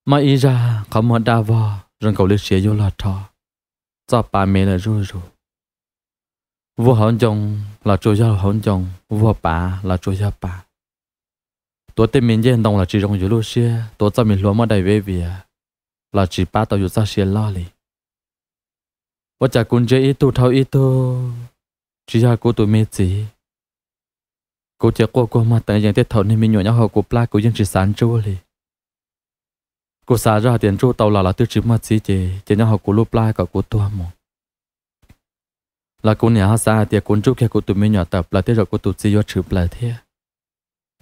Speaker 1: มาอีจ้าเขาหมดดาวรจนเขาเลยเสียยอละทอจับปลาเมลเลยรู้รู้ vua hòn chồng là chủ gia hòn chồng vua bà là chủ gia bà tôi tên mình dân đồng là chỉ trong dưới lúa xe tôi cho mình lúa mà đầy về vì là chỉ ba tàu dưới xe lo lì vợ chồng cũng chơi ít tu thâu ít tu chỉ ra cô tụi mẹ gì cô chơi cô cô mà tại những tiết thầu nên mình nhỏ nhau họ cô pla cô dân chỉ sáng chúa lì cô xả ra tiền chúa tàu là là tư chỉ mà gì chị chị nhau họ cô lúc pla cả cô tua một là cô nhà xa thì cô chú kia cô tụi mình nhỏ tập là thế rồi cô tụi chị vô chụp lại thế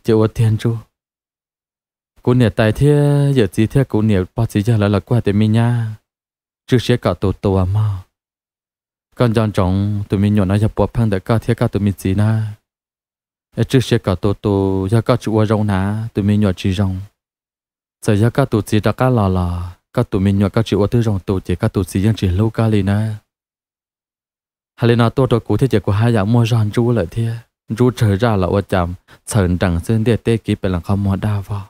Speaker 1: chị ô thiên chú cô nhà tài thế giờ chị thế cô nhà bao chị giờ là là qua tụi mình nha trước sẽ cả tụi tụi à mà còn chọn trọng tụi mình nhỏ nó giờ bỏ phăng để cả thế cả tụi mình chị na trước sẽ cả tụi tụi giờ cả chú ở rong nà tụi mình nhỏ chị rong giờ giờ cả tụi chị đã cả lò lò cả tụi mình nhỏ cả chú ở tư rong tụi chị cả tụi chị vẫn chỉ lâu cả liền na hà lên nó tôi cho cụ thế chỉ của hai dạng mua ròn chú lại thế chú trở ra là ở chạm sờn chẳng xuyên để tê kí bên là không mua đa vào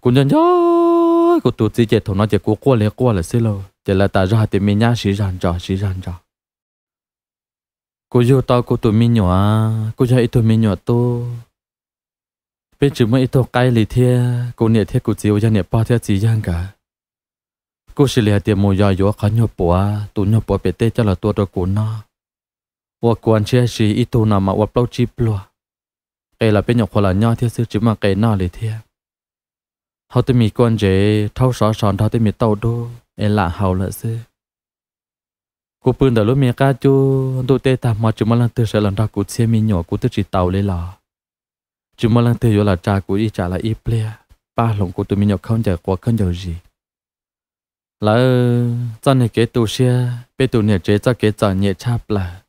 Speaker 1: cụ nhân nhớ cụ tụt gì chỉ thằng nó chỉ của qua lấy qua là xí lâu chỉ là ta ra thì mình nhá xí ràng trò xí ràng trò cô yêu tao cô tụi mình nhỏ cô dạy tụi mình nhỏ tô bên chữ mấy tô cái lì thia cô niệm thia cô chiều cho niệm bao thia chỉ giang cả cô xin lấy tiền mua giò gió khó nhớ bùa tụ nhớ bùa bể tê cho là tua đó của nó và quan chế gì ít tu nào mà vấp bao chi bùa cái là bên nhọc hoặc là nhau theo sự chỉ mà cái nào để theo họ tự mi quan chế thâu sọ sòn thâu tự mi tàu đô em là hậu là sư cô bươn đã lúc mi cá chú tụ tê ta mà chúng mà lần từ sẽ lần ra cụ xe mi nhỏ cụ tự chỉ tàu lấy lò chúng mà lần từ rồi là cha cụ đi trả lại ít bia ba lòng cụ tụ mi nhỏ không chờ quá không chờ gì là dân này kế tù xe bê tù nhiệt chế cho kế giờ nhiệt chạp là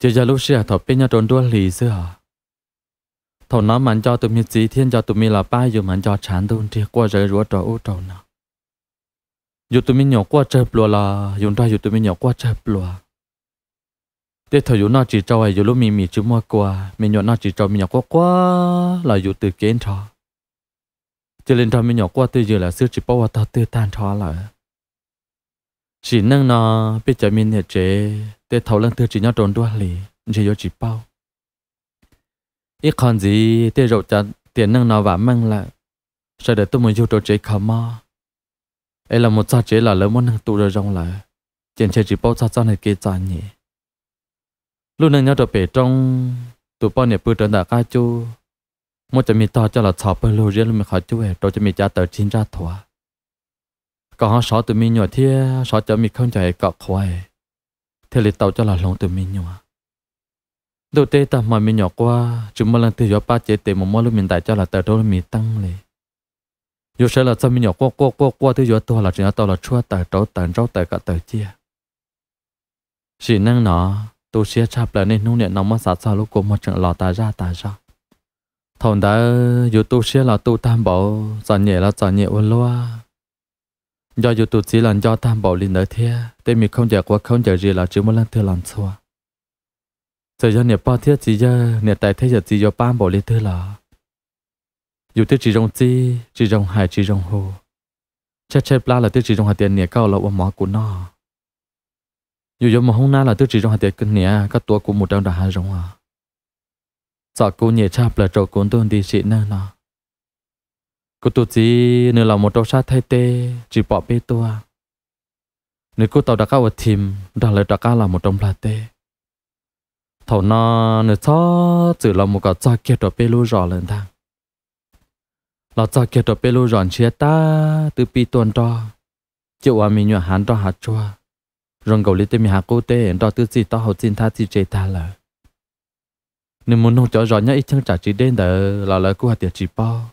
Speaker 1: chỉ giờ lúc xe thọ bê nhau trốn đua lì dưa thọ nó mặn cho tụi mình chỉ thiên cho tụi mình là ba dù mặn cho chán đun thì qua rồi rửa trò u trò nào dù tụi mình nhỏ qua chơi bùa là dùng ra dù tụi mình nhỏ qua chơi bùa thế thời dù nó chỉ cho ấy à, dù lúc mình mì chưa mua qua mình nhỏ nó chỉ cho mình nhỏ qua qua là dù từ kiến thọ chỉ lên cho mình nhỏ qua từ giờ là sư chỉ bao bảo ta tự tan cho là chỉ nâng nó biết cho mình hết chế để thấu lần thứ chỉ nhau trốn đuôi lì chỉ có chỉ bao ít còn gì để rộ cho tiền nâng nó và mang lại sợ để tôi muốn yêu trốn chế khó mà ấy là một sao chế là lớn muốn năng tụ ra rong lại tiền chế chỉ bao sao sao này kia cho nhỉ lúc nâng nhau trở về trong tụi bao nhiêu bữa trở đã ca chú mua จะมีต่อจะหลอดสอบไปรู้เรื่องไม่ขอช่วยเราจะมีจ่าเติร์ชินราถัวก็สอตัวมีหนวดที่สอจะมีเครื่องใจเกาะควายเทลิตเตาจะหลอดลงตัวมีหนวดดูเตตามามีหนวดว่าจุมมาลังตียอป้าเจเตมมอลุมินแต่จะหลอดเติร์ดมีตั้งเลยอยู่เฉลจะมีหนวดกวกกวกกวกที่ยอตัวหลอดจะตัวหลอดชั่วแต่เต้าแต่เต้าแต่กะเติร์เจียสีนั่งหนอตัวเสียชาเปล่าในนู่นเนี่ยน้องมาสาสาลูกกลมมาจังหลอตาจ้าตาจ้า thằng đã youtube xia là tu tam bảo giờ nhẹ là giờ nhẹ ôn loa do youtube chỉ là do tam bảo linh đời thia để mình không giờ quá không giờ gì là chỉ muốn làm thừa làm xua giờ do nhẹ ba thiết chỉ giờ nhẹ tại thế giờ chỉ do tam bảo linh thừa là youtube chỉ trong chi chỉ trong hải chỉ trong hồ chết chết la là tiêu chỉ trong hạt tiền nhẹ cao là ôm mỏ của nó dù giống mà hôm nay là tiêu chỉ trong hạt tiền kinh nhẹ các tua của một trăm đại hai rong à giờ cô nhẹ chạp là trò cuốn tuần đi chị nè là cô tụt gì nữa là một trâu sát thay tê chỉ bỏ bê tôi à. nơi cô tàu đã cao ở thìm đã lấy đã cao là một trong là tê thầu nó nếu cho chỉ là một cái cha kia trò bê lú rõ lên thang là cha kia trò bê lú rõ chia ta từ pi tuần trò chịu à mình nhọ hán trò hạt chua rồng gầu lý tê mình hạ cô tê trò tư gì tao hậu tin tha gì chế ta lời nếu muốn nông cho rõ nhá ít chẳng trả chỉ đến đỡ là là cô hạt tiền chỉ bao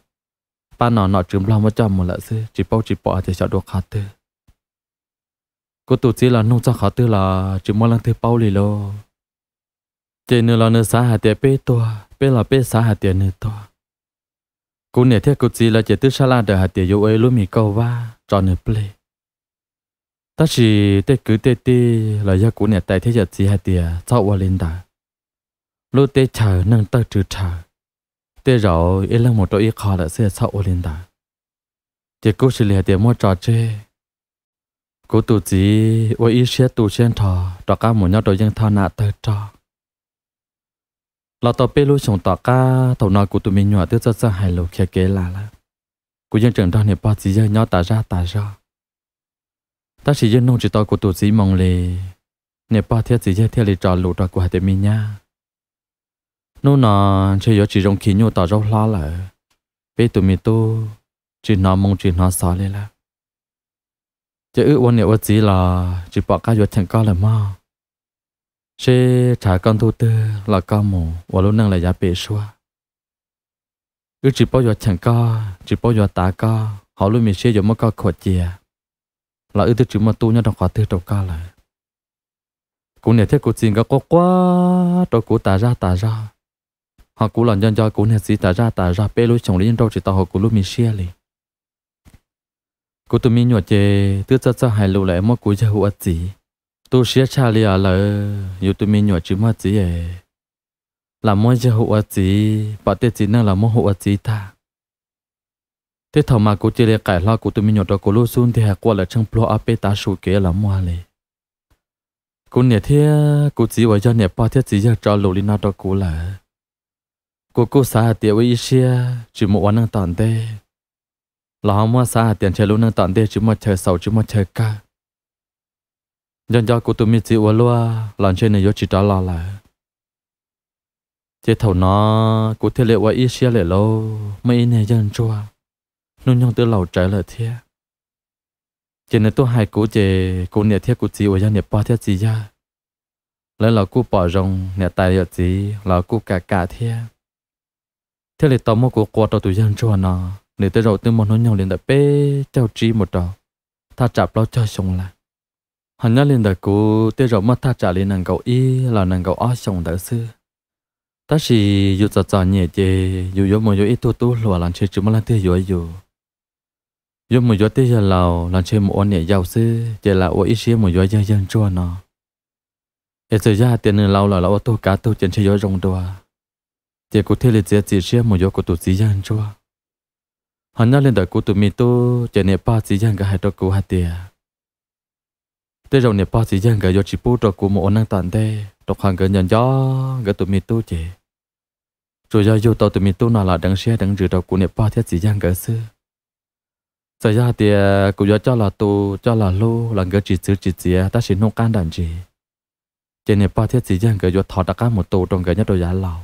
Speaker 1: ba nọ nọ trường lo mà cho một lợn sư chỉ bao chỉ bỏ thì sợ được khát tư cô tụt chỉ là nông cho khát tư là chỉ mua lăng thứ bao lì lô chỉ nửa là nửa xã hạt tiền bê to bê là bê xã hạt tiền nửa to cô nè thế cô chỉ là chỉ tư sa la đỡ hạt tiền yêu ấy luôn mì câu va cho nửa ple, ta chỉ tê cứ tê đi là gia cô nè tại thế giờ chỉ hạt tiền cho qua lên đà lúc tê chờ nâng tơ trừ chờ tê rồi ít lăng một đôi ít khó là sẽ sau ô lên đà tê cố xử lý tê mua trò chê cố tụ chỉ ô ít xe tụ xe thò trò cá một nhau đôi dân thò nạ tơ trò là tao bê lối sống tọa ca tàu nói của tụi mình nhỏ tức rất sợ hãi lâu kia kế là là của dân trường đó này bao chỉ giờ nhỏ tả ra tả ra ta chỉ dân nông chỉ tao của tụi chỉ mong lì này bao thiết chỉ giờ thiết lì trò lụ trò của hai tụi mình nha nó nó chơi gió chỉ rong khí nhau tao rau lá là bây tụi mình tu chỉ nó mong chỉ nó xóa lên là chứ ước quan niệm vật gì là chỉ bỏ cá gió chẳng có là mà chỉ trả con thu tư là cao mồ, và lúc năng là giá bể xua ước chỉ bỏ gió chẳng có chỉ bỏ gió tả có họ luôn mình chế gió mất có khỏe chìa là ước chỉ mà tu nhau trong khóa tư trong cao là cũng nè thế cũng xin có quá đâu cũng tả ra tả ra họ cũng là nhân do cũng hết gì ta ra ta ra bê lối chồng liên đâu chỉ tao họ cũng lúc mình share liền cô tôi mi nhọ chê tứ chất chất hai lũ lại mất cuối giờ hụt gì tu share cha à là yêu tụi mình nhọ chứ mất gì ấy là mỗi giờ hụt gì bà tết gì năng là mỗi hụt gì ta thế thầu mà cô chỉ để cải lo cô tôi mi nhọt đó cô lô xun thì hạt qua là trong plo áp ta sù kế là mua lì cô nè thế cô chỉ vợ cho nè ba thế chỉ giờ cho lô lina đó cô là cô cô xa tiệt với xe chỉ một quán năng tận tê là mua xa tiền chơi luôn năng tận tê chỉ một chơi sầu chỉ một chơi ca nhân do cô tụi mình chịu luôn làm chơi này vô chỉ trả lo là chế thầu nó cô thiết lệ với ý xe lệ lâu mấy này dân chua nôn nhong từ lầu trái lời thiệt chỉ nên tôi hai cô chế cô nhà thiết cô chịu ở nhà ba thiết gì ra lấy lão cô bỏ rong nhà tài ở gì lão cô cả cả thiệt thế là tao mua của quạt tao tụi dân cho nó để tới rồi tôi muốn nó nhau lên đập bê trao trí một trò ta chạp lo cho xong là hắn nhớ lên đập cũ tới rồi mất ta trả lên nàng cậu y là nàng cậu ở xong đỡ xưa ta chỉ dù cho cho nhẹ chế dù yếu một yếu ít tu tu lùa làm chơi chúng mà làm tiêu yếu yếu yếu một yếu thế giờ lào làm chơi một nhẹ giàu xưa chỉ là ôi ít xíu một yếu dân dân cho nó tiền là cá chơi เอเซียเตียนเราเราเราตัวการตัวเจนเชยรองตัว thì cô thế là chỉ chỉ xem một giọt của tụi chị dân cho hắn nhắc lên đời của tụi mình tôi chỉ nè ba chị dân cả hai đứa cô hai tia thế rồi nè ba chị dân cả do chỉ phụ cho cô một năng tận thế đọc hàng gần nhận gió cái tụi mình tôi chỉ rồi giờ yêu tàu tụi mình tôi nào là đang xe đang rửa đầu của nè ba thiết chị dân cả xưa xảy ra thì à, cũng do cho là tu cho là lu là cái chỉ chữ chỉ chỉ ta sẽ nông can đàn chỉ trên nè ba thiết chị dân cả do thọ đặc cả một tổ trong cái nhất đôi giá lão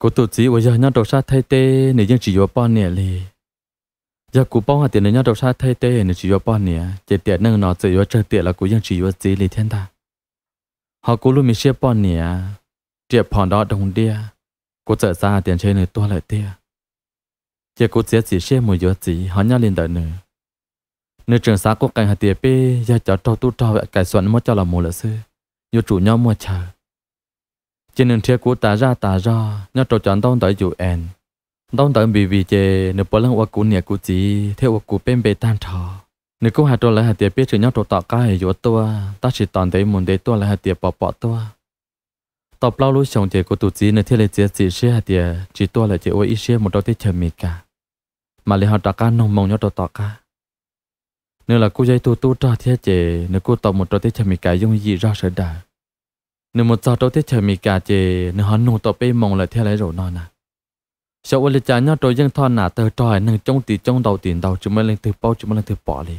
Speaker 1: cô tổ chí với giờ nhau đầu sát thay tê này dân chỉ vào bao nè li, giờ cô bao hạt tiền này nhau đầu sát thay tê này chỉ vào bao nè chỉ tiền nâng nó chỉ vào chơi tiền là cô dân chỉ vào chỉ li thiên ta họ cô luôn mi xe bao nè tiền phòn đó đồng đia cô trở ra tiền chơi này to lại tia giờ cô chỉ chỉ xe một giờ chỉ họ nhau lên đợi nữa nơi trường xã có cảnh hạt tiền p giờ cháu trâu tu trâu vậy cải soạn mất cho là mồ lợi sư nhiều chủ nhau mua chờ trên nền thiết của ta ra ta ra nhớ trò chọn tông tới chủ en tông tới bị vì chê nửa bờ lăng qua cú nhẹ cú chỉ theo qua cú bên bề tan thọ nửa cú hạt trò lại hạt tiệp biết chữ nhớ trò tọt cái hiểu tua ta chỉ toàn thấy muốn thấy tua lại hạt tiệp bỏ bỏ tua tọp lâu lối sống chê của tụ chỉ nửa thiết lại chê chỉ xe hạt tiệp chỉ tua lại chê ôi ít xe một đôi thiết chờ mì cả mà lại hạt trò cá nông mong nhớ trò tọt cả nửa là cú dây tu tu trò thiết chê nửa cú tọt một trò thiết chờ mì cả dùng gì ra sợ đại nếu một giờ tôi thấy trời mì cà chê nếu họ nụ tỏ bê mong là theo lấy rồi nó nè sau ôi cha nhau tôi dân thon nà tờ tròi nâng trong tì trong đầu tiền đầu chúng mới lên từ bao chúng mới lên từ bỏ đi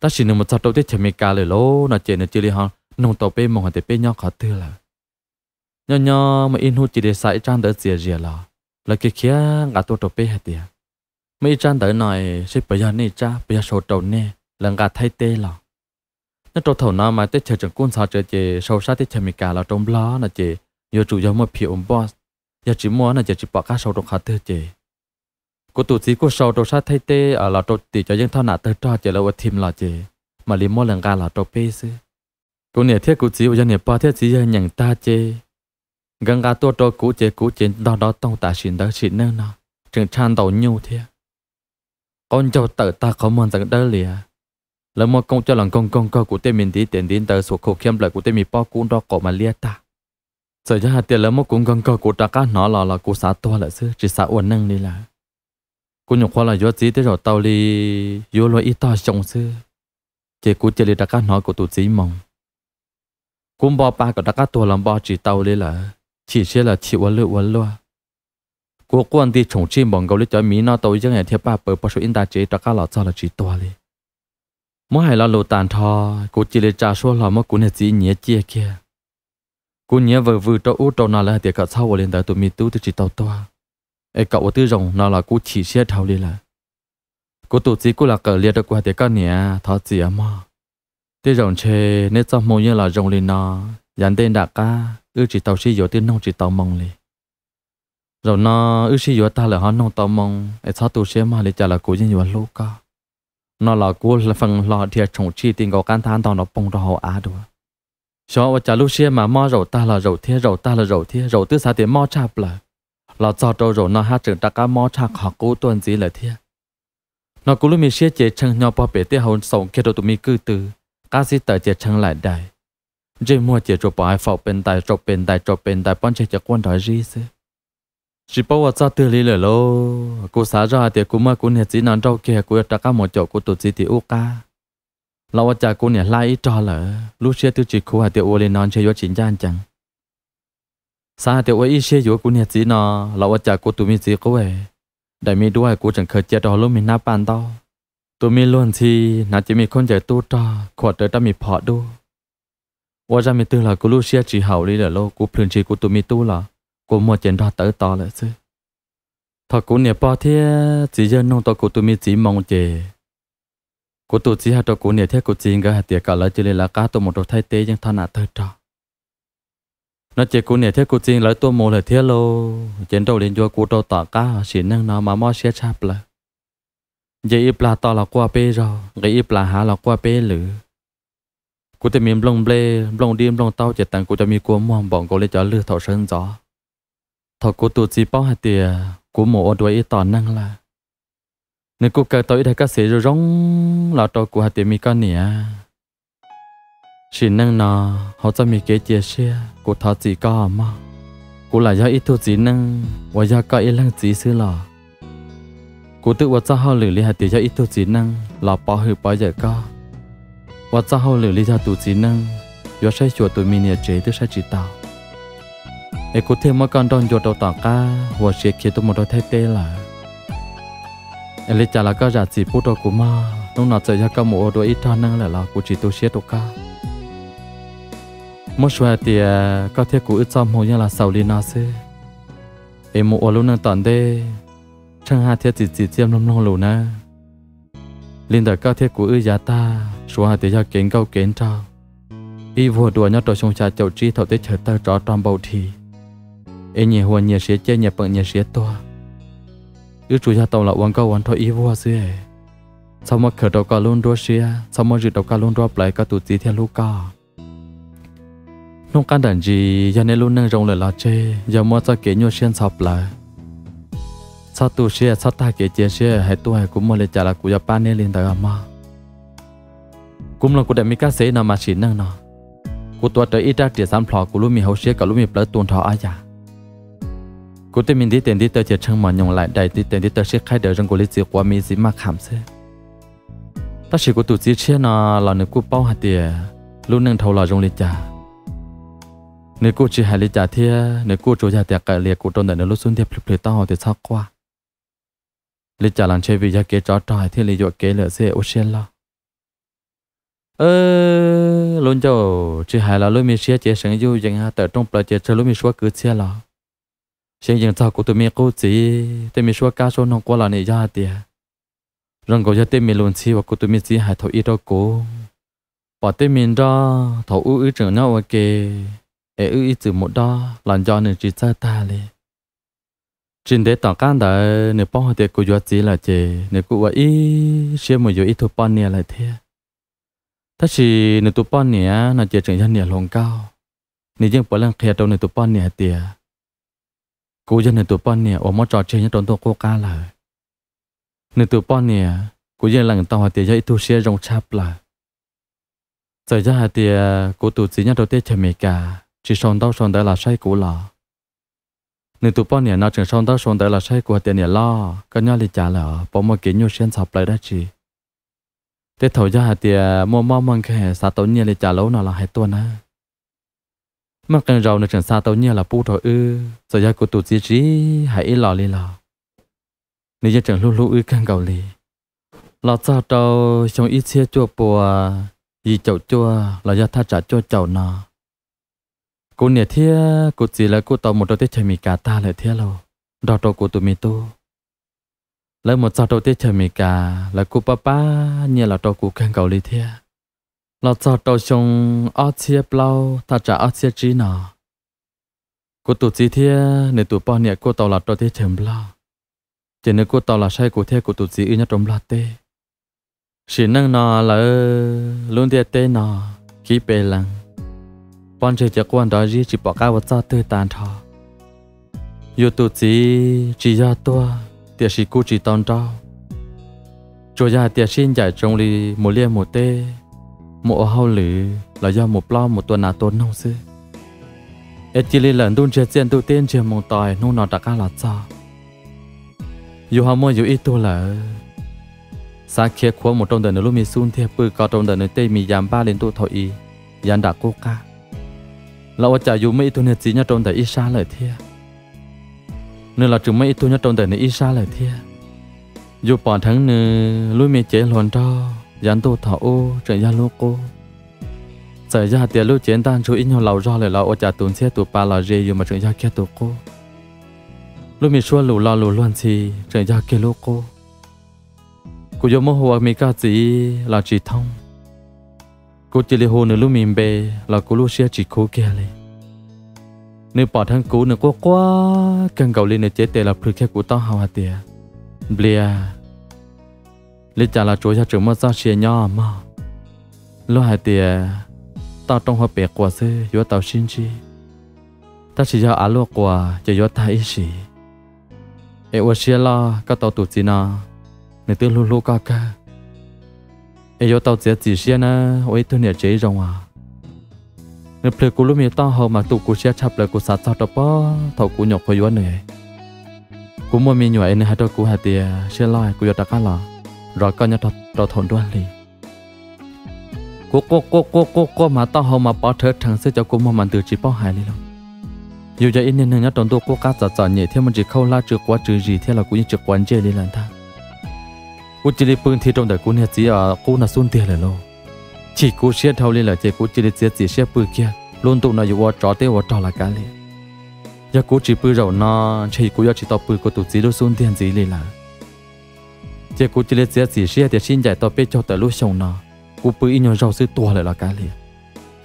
Speaker 1: ta chỉ nếu một giờ tôi thấy trời mì cà lời lô nó chê nó chê li họ nụ tỏ bê mong họ để bê nhau khó tư là nhò nhò mà in hút chỉ để sai trang đỡ dìa dìa lò, là cái kia ngã tôi tỏ bê hết tiệt mấy trang tờ nói sẽ bây giờ này cha bây giờ sổ trầu nè là ngã thay tê lò nó trâu thầu nó mà tới chờ chẳng cuốn sao chờ chị sâu sát tới chờ mình cả là trong lá nè chị giờ chủ giờ mà phiền ông boss giờ chỉ muốn là giờ chỉ bỏ cả sâu trong khát thưa chị cô tụt sĩ cô sâu trong sát thay tê ở à, là trâu tỷ cho những thao nã tới cho chị là vật thêm là chị mà lý mua lần gà là trâu pê sư cô nè thiết cô sĩ của dân nè ba thiết sĩ dân nhận ta chị gần gà tua trộn cũ chị cũ chị đó đó tông ta xin đó xin nữa nó trường chan đầu nhu thế con cháu tự ta có muốn rằng đó liền แล้วมอกงจะหลังกงกงก็กูเตมินดีเต็นดินเตอร์สวกโคเข้มเลยกูเตมีป้อกูรอกอมาเลียตาสยาเตียแล้วมอกุงกงก็กูตะก้าหนอหล่อหล่อกูสาตัวละซื้อจิสาอ้วนนั่งนี่ละกูหยกควาละยอดจีเตรอเตาลียอลอยอีต่อจงซื้อเจกูเจริตะก้าหนอกูตุจีมองกุมบอปากับตะก้าตัวลำบอจีเตาลีละ chỉ sẽ là chỉ vấn lựa vấn lựa của quan đi chủng chim bằng gấu lý cho mỹ nó tôi chẳng hề thiết ba bờ bao số in ta chế ta cá lọt cho là chỉ to lên mỗi hai lo lụt tàn thò cô chỉ lấy trà số lò mỗi cô là chỉ nhớ chia kia cô nhớ vừa vừa trâu út trâu nào là tiệc cậu sau lên tới tụi mi tu từ chỉ tàu toa e ai cậu ở tư rồng nó là cô chỉ xe thầu đi là cô tụt chỉ cô là cờ liệt được qua tiệc cả nhẹ thọ chỉ à mà tư rồng chê nên trong môi như là rồng lên nó dán tên đã ca ư chỉ tàu xí dỗ tên nông chỉ tàu mong liền rồi nó ư xí dỗ ta là họ nông tàu mong ai sao tụi xe mà liền trả là cô dân dỗ lô ca nó là cú là phần lò địa trồng chi tình có can than tao nó bông rau á đồ cho và chả lúc xưa mà mò rầu ta là rầu thế rầu ta là rầu thế rầu tứ sa tiền mò cha bờ, là cho trâu rầu nó hát trường ta cá mò cha họ cố tuần gì là thế nó cũng lúc mình xưa chế chân nhau bao bể thế hồn sống kia đồ tụi mi cứ từ cá sĩ tờ chế chân lại đại rồi mua chế chụp bỏ ai phò bên tai chụp bên tai chụp bên tai bọn chế chế quân đói gì xưa chỉ bảo ว่าจะตื่นเลยเหรอกูสาจะเดี๋ยวกูมากูเนี่ยจีนันเจ้าเกี่ยกูจะก้าหมดจบกูตุจีติอุกาเราว่าจะกูเนี่ยไล่จอเหรอลูเชียตุจิกูเดี๋ยวเลยนอนเชียวจินจานจังสาเดี๋ยวอีเชียวกูเนี่ยจีนอเราว่าจะกูตุมีจีกูเอได้มีด้วยกูจังเคยเจอดอลุ่มมีหน้าปานเต้าตุมีล้วนทีน่าจะมีคนใจตู้จอขวดเดี๋ยวจะมีพอดูว่าจะมีตื่นเหรอกูลูเชียจีเห่าเลยเหรอกูพลืนจีกูตุมีตู้เหรอ của một chuyện đó tới to là chứ thọ cũng nè bỏ thế chỉ giờ nông tao của tôi mới chỉ mong chè của tôi chỉ hạt tao cũng nè thế của chỉ cái hạt tiệc cả lời là chỉ là cá tôi một đồ thay tế nhưng thân nào tới trò nó chỉ của nè thế của chỉ lời tôi một là thế lô chuyện đầu đến cho của tao tỏ cá xin năng nó mà mò xe chạp là giờ ít là tỏ là qua bê rồi cái ít là há là qua bê lử của tụi mình blong blê blong điên blong tao chỉ tặng của tụi mình của mong bọn cô lấy cho lừa thọ sơn gió thọ cô tu chỉ bảo hạt tiền của mộ mồ ít tòn năng là nếu cô cờ tới đây các sĩ rồi rong là trò của hạt tiền mi con nè à. chỉ năng nọ họ cho mi kế chia sẻ của thọ chỉ có mà cô là do ít tu chỉ năng và do có ít năng chỉ xứ lò cô tự vợ cho họ lử li hạt tiền do ít tu chỉ năng là bỏ hử bỏ giờ có vợ cho họ lử li do tu chỉ năng do sai chùa tụi mi nè chế tức sai chỉ tao ai cũng thêm mỗi con đòn dột đầu tỏ ca và sẽ khiến tôi một đôi thay tê là ai lấy trả là có giả gì bút đồ của ma lúc nào chơi ra có một đôi ít thằng năng là là của chỉ tôi sẽ đồ ca một số thì à, có thể của ít trăm hồ như là sầu li nó sẽ ai một ô lúc năng toàn đê, chẳng hai thiết chỉ chỉ tiêm lông lông lù nè linh đời có thiết của ư giá ta số hai thì ra kiến câu kiến trao y vừa đùa nhau trò sông trà chậu chi thọ tới chờ ta rõ toàn bầu thì ê nhẹ hoa nhẹ xế chơi nhẹ bận nhẹ xế to ư chủ gia tàu là quan câu quan thôi ý vua xưa sau mà khởi đầu cả luôn đua xia sau mà dự đầu cả luôn đua lại cả tụt tí theo lúc cả nông can đàn gì giờ này luôn nâng rồng lại là chê giờ mua cho kế nhau xuyên sập lại sao tụ xia sao ta kế chơi xia hai tụ hai cũng mua lại trả là cũng giờ ban nên lên tới mà cũng là cũng để mi cá sấy nào mà chỉ nâng nó cũng tuột tới ít ra tiền sản phò cũng luôn mi hậu xia cả luôn mi bớt tuôn thọ ai vậy กูเตมินดีเต็นดีเตอร์เจ็ดช่างมันยงไหลได้ดีเต็นดีเตอร์เช็คใครเดอร์จังกูลิจิกว่ามีสิมาขำเซ่ตั้งสิกูตุจิเชียนอหล่อนึกกูเป้าหัดเดียลูกนึงเท่าหล่อจงลิจ่านึกกูจีหาลิจ่าเทียนึกกูจูจ่าเตียกะเลียกูต้นเดนลูกซุนเทียพลิพลิต้าเตียชักกว่าลิจ่าหลังเชวิยาเกจอดต่อยที่ลิโยเกเหลือเซ่โอเชียนละเออลุงเจ้าจีหาเราลุยมีเชียเจสังยูยังฮะแต่ต้องปลาเจเจลุยมีชัวกือเชียละ xem nhận thao của tôi mình cô chỉ tôi mình xua cá số nông qua là này ra tiệt rằng có giờ tụi mình luôn chỉ và của tôi mình chỉ hai thầu ít đó cố và tôi mình ra thầu ưu ưu trưởng nhau ok ế ưu ít từ một đó làm cho nên chỉ ra ta liền trên đấy tỏ can đã nếu bao nhiêu cô giáo chỉ là chị nếu cô ấy xem một giờ ít thôi bao nhiêu là tiệt. กูจะในตัวป้อนเนี่ยอมอจอดเชยตอนตัวกูกาเลยในตัวป้อนเนี่ยกูยังหลังต่อเตียจะตัวเชียรงชับละใจจะหาเตียกูตัวสีเนี่ยตัวเตียเฉมกาจีชนต้าชนแต่ละใช่กูหรอในตัวป้อนเนี่ยนอกจากชนต้าชนแต่ละใช่กูเตียเนี่ยล่อก็ย่อลิจาเหรอปมกินยูเชียนสับไปได้จีเตียเถาจะหาเตียมัวมัวมังแค่สาตัวเนี่ยลิจาแล้วน่ะละหายตัวนะ mà cần rau nó chẳng xa tao nhia là pu rồi ư rồi gia cô tụ chỉ trí hãy lò lì lò nếu gia chẳng lú lú ư càng cầu lì lò xa tao trong ít xe chua bùa gì chậu chua là do tha trả chua chậu nọ cô nè thia cô chỉ là cô tao một đôi tết chơi mì cá ta lại thia lâu đào tao cô tụ mì tu lấy một sao đầu tết chơi mì cá là cô papa nhia là tao cô càng cầu lì thia là cho đầu sông ở chia plau ta trả ở chia trí nào cô tụ chỉ thế nên tụ bao nhiêu cô tàu là cho thế chém la chỉ nên cô tàu là sai cụ thế của tổ chỉ ư nhất trong la tê xin năng nọ là luôn thế tê nọ khi bề lăng bọn chơi chắc quan đó gì chỉ bỏ cái vật ra tư tàn thọ yêu tổ chỉ chỉ ra tua tiệt sĩ cô chỉ tòn trao cho ra tiệt sinh giải trong ly một liên một tê một hao lì là do một lo một tuần à tốn nông sư ê chỉ lì lần đun chết diện tu tiên chưa mong tòi nung nọ đã cả là cho dù họ mua dù ít tu là sa kia khua một trong đời nữa lúc mi sun theo bự cao trong đời nữa tây mi yam ba lên tu thọ y yam đã cố ca lão cha dù mấy tu nhiệt gì nhá trong đời Isa xa lời thia nên là chúng mấy tu nhá trong đời nữa Isa xa lời thia dù bỏ thắng nữa lúc mi chế luận đâu dán tu thảo ô trời ra lô cô xảy ra tiền lúc chiến tan chú ý nhau lầu do lời lầu ô trả tốn xe tu ba lò rê mà trời gia kia
Speaker 2: tu
Speaker 3: cô
Speaker 1: lúc mình xua lù lo lù luôn chi trời gia kia lô cô cô vô mô hồ mi ca chỉ là chỉ thông cô chỉ lì hồ nửa lúc mình bề là cô lúc xe chỉ cô kia lên nửa bỏ thằng cũ nửa quá quá cần cầu lên nửa chế tệ là phước khép của tao hào hạt tiền blia lý trả là chúa cho chúng mất ra chia nhỏ mà lo hai tiền tao trong hoa bẹt quá sư yếu tao xin chi ta chỉ cho á lúa quá, chỉ yếu ta ít gì em qua chia lo các tao tụt gì nà nên tôi luôn luôn ca ca em yếu tao chết gì xia na, ôi tôi nè chế rồi à nên ple cú lúc mi tao hầu mà tụt cú chia chập lại cú sát sao tao bỏ, tao cú nhọc hơi yếu này cú mua mi nhồi nên hai đôi cú hai tiền chia lo cú yếu ta cả lo rồi coi nhau rồi thổn đoan lì cô cô cô cô cô cô mà tao hôm mà bỏ thở thằng sẽ cho cô mà mình từ chỉ bỏ hại lì luôn dù cho in nên nhau trong tôi cô cá sợ sợ nhẹ thế mình chỉ khâu la trượt quá trừ gì thế là cũng như trượt quan chơi lì lần ta cô chỉ đi bưng thì trong đời cô này chỉ ở cô là xuân tiền là lo chỉ cô xe thâu lì là chỉ cô chỉ đi xe chỉ xe bưng kia luôn tụ nào vừa ở trò té ở trò là cái lì giờ cô chỉ bưng rồi nó chỉ cô giờ chỉ tao bưng cô tụ chỉ đâu xuân tiền gì lì là chỉ cú chỉ lấy giấy gì xí thì xin giải tao biết cho tao lúc xong nó cú bự in nhau rau sư tua lại là cái liền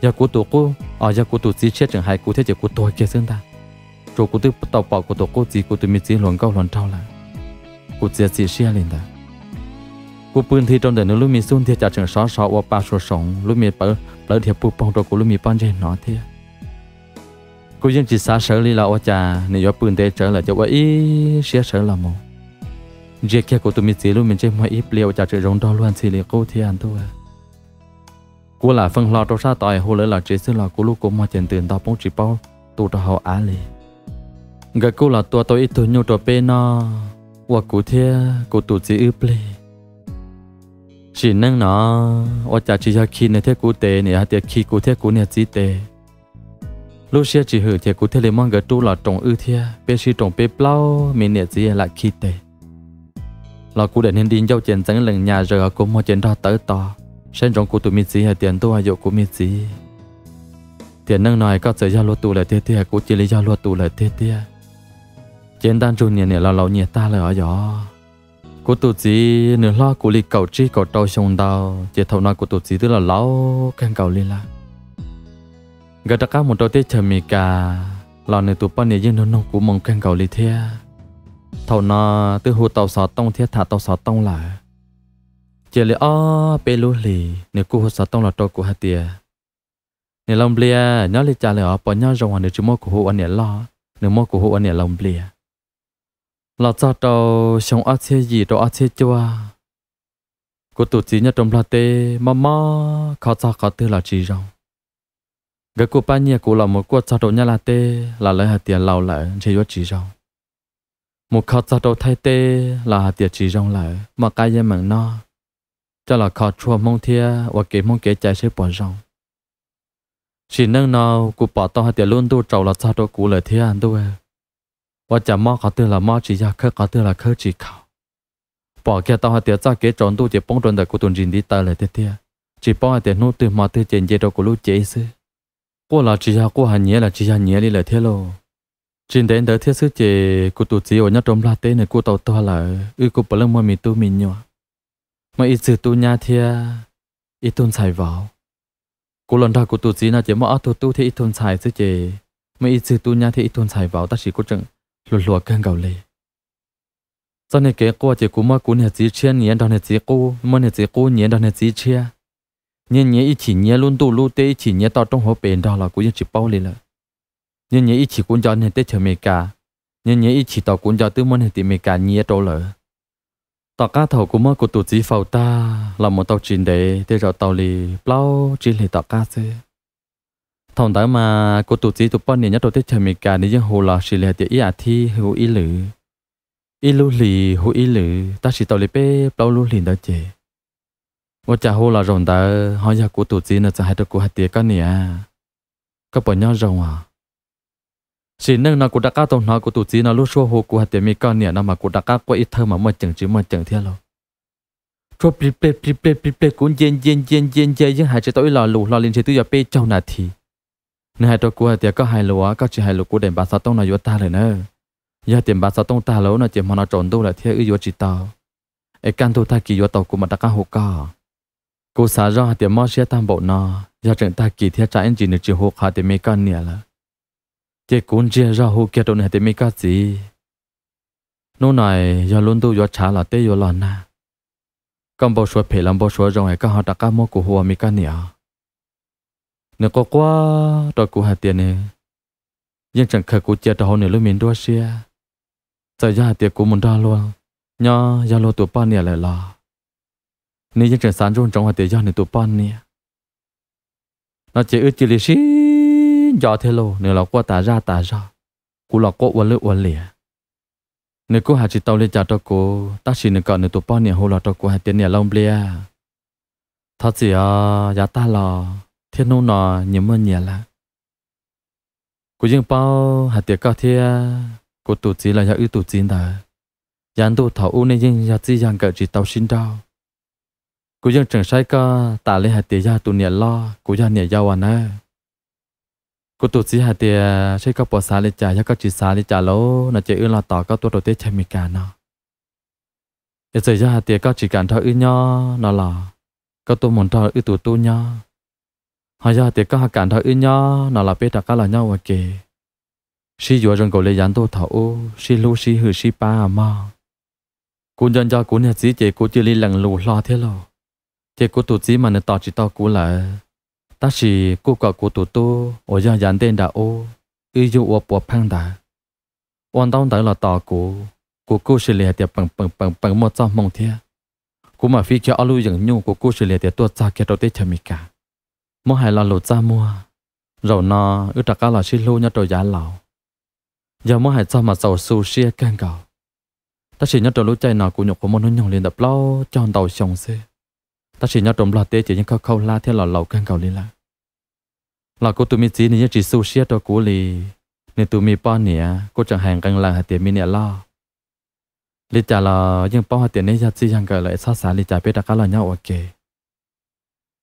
Speaker 1: giờ cú tổ cú ở ờ, giờ cú tổ gì chết chẳng hay cú thế giờ cú tôi kia xương ta chỗ cú tự tao bảo cú tổ cú gì cú tự mình chỉ luận câu luận trao là cú giấy gì xí liền ta cú bự thì trong đời nó lúc mi xuống thì chả chẳng sáu sáu và ba số sống lúc mi bờ lỡ thì bự bông rồi cú lúc mi ban trên nó thế cú dân chỉ xa sở li là ở cha nếu giờ bự thế trở lại cho vợ ý xí sở là một Jack kia của tụi mình chỉ luôn mình chơi mọi ít liệu chả chơi rong đo luôn chỉ liệu cô thì ăn thôi cô là phân lo trong sa tòi hồ lỡ là chế sư là cô lúc cô mà tiền tiền tao bóng chỉ bao tụ tao hậu á lì gà cô là tua tôi ít tôi nhiều trò bê nó và cô thế cô tụ chỉ ướp lì chỉ nâng nó hoặc chả chỉ ra khi này thế cô tệ này thì khi cô thế cô này chỉ tệ lúc xưa chỉ hử thì cô thế lấy mong gà tu là trồng ư thế bê sĩ trồng bê bao mình này chỉ là khi tệ là cụ định nên điên dâu tiền dẫn lần nhà rồi cũng một chuyện đó tới to sen rong của tụi mi gì hay tiền tôi hay dụ của mi gì tiền nâng này có sự giao lưu tụi lại tiếc tiếc cụ chỉ lấy giao lưu tụi lại tiếc tiếc trên đan trụ nhìn này là lão nhiệt ta là ở đó của tụi gì nửa lo của li cầu chi cầu trâu sông đào chỉ thầu nói của tụi gì tức là lão khen cầu li la gạt ra một đôi tiếc chờ mi cả lão này tụi bên này dân nó nông cụ mong khen cầu li thiệt thầu nó từ hồ tàu sọ tông thiết thả tàu sọ tông là chỉ là o bê lú lì nếu cú hù sọ tông là tôi cú hạt tiề nếu lòng bia nhớ lì trả lời ở bỏ nhớ rồng hoàn được chỉ mua của hù anh nhảy lo nếu mua của hồ anh nhảy lòng bia lọt cho trâu sống ở thế gì trâu ở thế chua cô tụt chỉ nhớ trong lo tê mà mò khó cho khó tư là chỉ rồng cái cô ba nhà cô là một cô cho trâu nhớ là tê là lấy hạt tiền lâu lại chỉ có chỉ rồng một khó cho đầu thay tê là tiệt chỉ rong lại mà cái gì mảng nó cho là khó chua mong thia và kế mong kế chạy sẽ bỏ rong chỉ nâng nó cụ bỏ to tiệt luôn tu trầu là cho đầu cũ lại thia anh tu và chả mò khó tư là mò chỉ ra khơi khó tư là khơi chỉ khảo bỏ kia tao hạt tiệt cho kế trốn tu chỉ bông trốn đời cụ tuần rình đi tới lại tiệt thia chỉ bông hạt tiệt nô từ mà tư trên chế đầu cụ lú chế sư cô là chỉ ra cô hành nhé là chỉ ra nhé đi lại thia luôn trên đến đỡ thiết sức chế cô tổ chỉ ở nhà trong là tế này cô tàu to là ư cô bỏ lưng mua mình tu mình nhỏ mà ít sự tu nhà thì ít tuân xài vào cô lần đầu cô tổ chỉ là chỉ mở tu tu thì ít tuân xài sức chế mà ít sự tu nhà thì ít tuân xài vào ta chỉ có chừng lùa lùa căng gạo lì sau này cái cô chị cô mà cô này chỉ chia nhẹ đàn này chỉ cô mà này chỉ cô nhẹ đàn này chỉ chia nhẹ nhẹ ít chỉ nhẹ luôn tu luôn tế ít chỉ nhẹ tao trong hồ bền đó là cô chỉ bao lì là nhân nhớ ít chỉ cũng cho nên tới chờ mẹ cả nhân nhớ ít chỉ tàu cũng cho tư muốn hết mẹ cả nhớ trâu lỡ tàu cá thầu của mơ của tổ chỉ phao ta là một tàu chìm để tới rồi tàu lì plau chỉ lì tàu cá thế thằng đó mà của tổ chỉ tụ bắn nhiêu nhất rồi tới chờ mẹ cả nếu như hồ là chỉ là tiếc ý à thi hồ ý lử ý lú lì hồ ý lử ta chỉ tàu lì pe plau lú lì đó chị ว่าจะหูละรอนแต่หอยากูตุจีน่ะจะให้ตะกูหัดเตียกันเนี่ยก็ปนยอดรองอ่ะ chỉ nên là cụ đặc cao tông nó cụ tụ chỉ nó lúc xua hồ cụ hạt tiền mi con nè nó mà cụ đặc cao quá ít thơ mà mà chừng chứ mà chừng thế lo chua pi pi pi pi pi pi cũng yên yên yên yên yên yên hai chỉ tối lò lù lò lên chỉ tự giờ pi trong nà thì nè hai tôi cụ hạt tiền có hai lúa có chỉ hai lúa cụ đệm bà sao tông nó vô ta rồi nè giờ tiền bà sao tông ta lỗ nó chỉ mà nó trộn đâu là thiên ư vô chỉ tao ai căn thu ta kỳ vô tàu cụ mà đặc cá hồ co Cô xả ra hạt tiền mò xe tam bộ nó giờ chừng ta kỳ thiên trái anh chỉ được chỉ hồ hạt tiền mi con nè là cái cuốn chia ra hồ kia đâu này thì mấy cái gì nô này giờ luôn tu giờ trả là tê giờ lần na cầm bao số phải làm bao số rồi các họ đặt cái mua của hoa mấy cái nhỉ nếu có quá đòi của hạt tiền nè, nhưng chẳng khởi của chia đâu nữa lúc mình đua xe giờ giờ hạt tiền của mình ra luôn nhá giờ luôn tụ ba nè lại là nếu nhưng chẳng sáng luôn trong hạt tiền giờ này tụ ba nè, nó chỉ ước chỉ lịch sử giờ thế lô nếu là qua tà ra tà ra cú là cô uẩn lệ uẩn lìa. Nếu cô hà chỉ tàu lên chả cho cô ta chỉ nửa còn nửa tụ bao nửa hồ là cho cô hà tiền nửa lông bia thật gì à giá ta là thiên nô nò nhiều mưa nhiều là cú riêng bao hà tiền cao thiên cú tụ chỉ là nhà ư tụ chỉ đó yàn tụ thảo u nên riêng nhà chỉ yàn cỡ chỉ tàu xin đâu cú riêng chẳng sai cả ta lên hà tiền gia tụ nửa lo cú gia nửa giàu à nè กูตัวสีหาเตียใช้ก็ปวดสาลิจ่ายก็จีสาลิจ่าแล้วน่าจะอื่นเราต่อก็ตัวตัวเตี้ยใช้มีการเนาะเอเจยาหาเตียก็จีการเท่าอื่นย่อน่ะล่ะก็ตัวหมุนเท่าอื่นตัวตู้ย่อหายาเตียก็หาการเท่าอื่นย่อน่ะล่ะเป็ดก็หล่ะย่อวะเกชีอยู่จนกูเลยยันตัวเท่าชีลู่ชีหือชีป้ามากูยันยากูเนี่ยจีเจกูจีลีหลังลู่รอเท่าล่ะเจกูตัวจีมันเนี่ยต่อจีต่อกูเลย ta chỉ cố cả của tổ tu ở nhà dàn tên đã ô ư dù ô bỏ phăng đã quan tâm tới là tỏ cô cô cô xử lý tiệp bằng bằng bằng bằng một trăm mong thế cô mà phi cho alu dừng nhung cô cô sẽ lìa tiệp tuột ra kia đầu tết chậm cả mỗi hai là lột ra mua rồi nó ư trạc là xin lô nhá trò giá lão giờ mua hai trăm mà giàu su xia càng cầu ta chỉ nhá trò lối chạy nào của nhục của môn nó nhung liền đập lo cho tàu sông xe ta chỉ nhau trộm lò tê chỉ những câu câu la theo lò lầu căng cầu li la lò cô tụi mi chỉ nên chỉ su xia cho cú li nên tụi mi bao nè cô chẳng hàng căng là hạt tiền mi nè lo li trả lò nhưng bao hạt tiền này giá chỉ chẳng cờ lại sát sản li trả biết đã cả lò nhau ok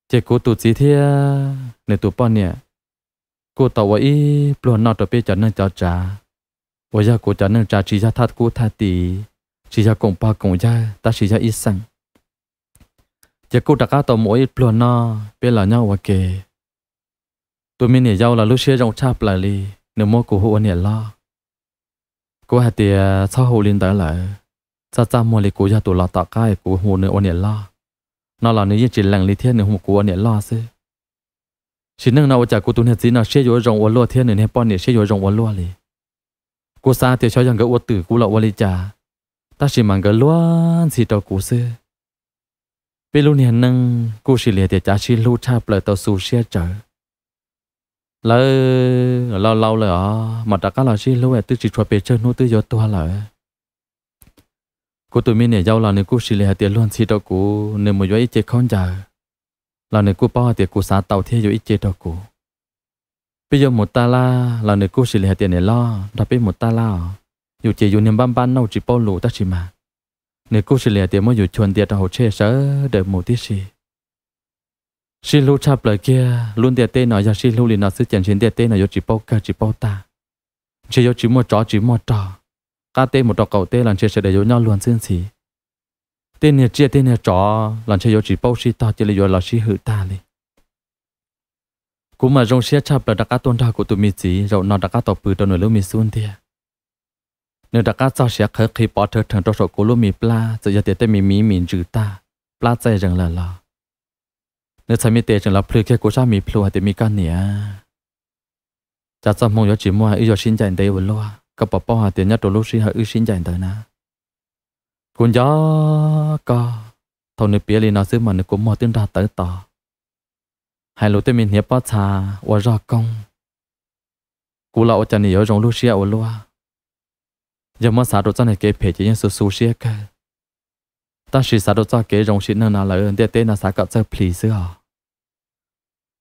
Speaker 1: chỉ cô tụi chỉ thế nên tụi bao nè cô tàu ấy luôn nọ tụi biết cho nên cho trả bây giờ cô cho nên trả chỉ ra thắt cô thắt tì chỉ ra cùng ba cùng ra ta chỉ ra ít xăng chỉ cô đặt tàu mỗi luôn nó bây giờ nhau ok tôi mới mình nhảy là lúc xưa trong chạp lại đi nếu mua của hộ nhảy lo cô hạt thì à, sau hộ liên tới lại cha cha mua lấy của gia tụi lo tạ cái của hộ nữa nhảy lo nó là nếu chỉ lặng lý thiên nếu mua của nhảy lo xí chỉ nâng nào chả cô tụi hết gì nào xé rồi rồng lo thiên nữa nhảy bọn nhảy xé rồi rồng lo liền cô xa thì cho rằng cái uất tử cô là uất lý cha ta chỉ mang cái luôn chỉ cho cô xưa bây lúc này năng cô chỉ liệt thì cha chỉ lưu cha bờ tàu su xe chở lỡ lâu lâu lỡ mà đã có là chỉ lưu tư chỉ cho bề chơi nô tư do tua lỡ cô tụi mình này giàu là nên cô chỉ liệt thì luôn chỉ đâu cô nên mà gió ít chế không giờ là nên cô bao thì cô sáng tàu thế gió ít chế đâu cô bây giờ một ta la là nên cô chỉ liệt thì này lo đặc biệt một ta la dù chỉ dù niềm băn băn đâu chỉ bao lù ta chỉ mà nếu cô sẽ lìa tiền mới dù chuẩn tiền hồ trợ sở đợi một tí gì xin lưu chập lời kia luôn tiền tê nói ra xin lưu liền nói sự chuyện xin tiền tê nói cho chỉ bao cả chỉ bao ta chỉ cho chỉ một trò chỉ một trò cả tê một trò cầu tê làm chơi sẽ để cho nhau luôn xin gì tê nhà chia tê nhà trò làm chơi cho chỉ bao xí to chỉ là do là xí hữu ta đi cũng mà rong xe chập là đặc cá tôn đa của tụi mình chỉ rồi nó đặc cá tộc bự cho nổi lưu mình xuân thiệt nếu đã các cháu sẽ khởi khi bỏ thơ thần trong số cô lô mì pla sẽ giờ tiết tới mì mì mì trừ ta pla chạy rằng là lo nếu sai mì tê rằng là plu kia cô cha mì plu hay mì can nhỉ cha cháu mong chỉ mua hay yo xin chạy đây vừa lo các bảo hà tiền đồ lô xin hay ư xin chạy tới na cũng gió co thầu nơi bia liền nó xứ mà nó cũng mò tương ra tới tò hai lô tới mình hiệp bá cha và ra công cú lão chân nhiều rong lô xia và giờ mà sao đôi cho này cái phê chỉ nhân số số xe cả ta chỉ sao đồ cho cái rong xe nó là ơn để tên là sao cả cho please à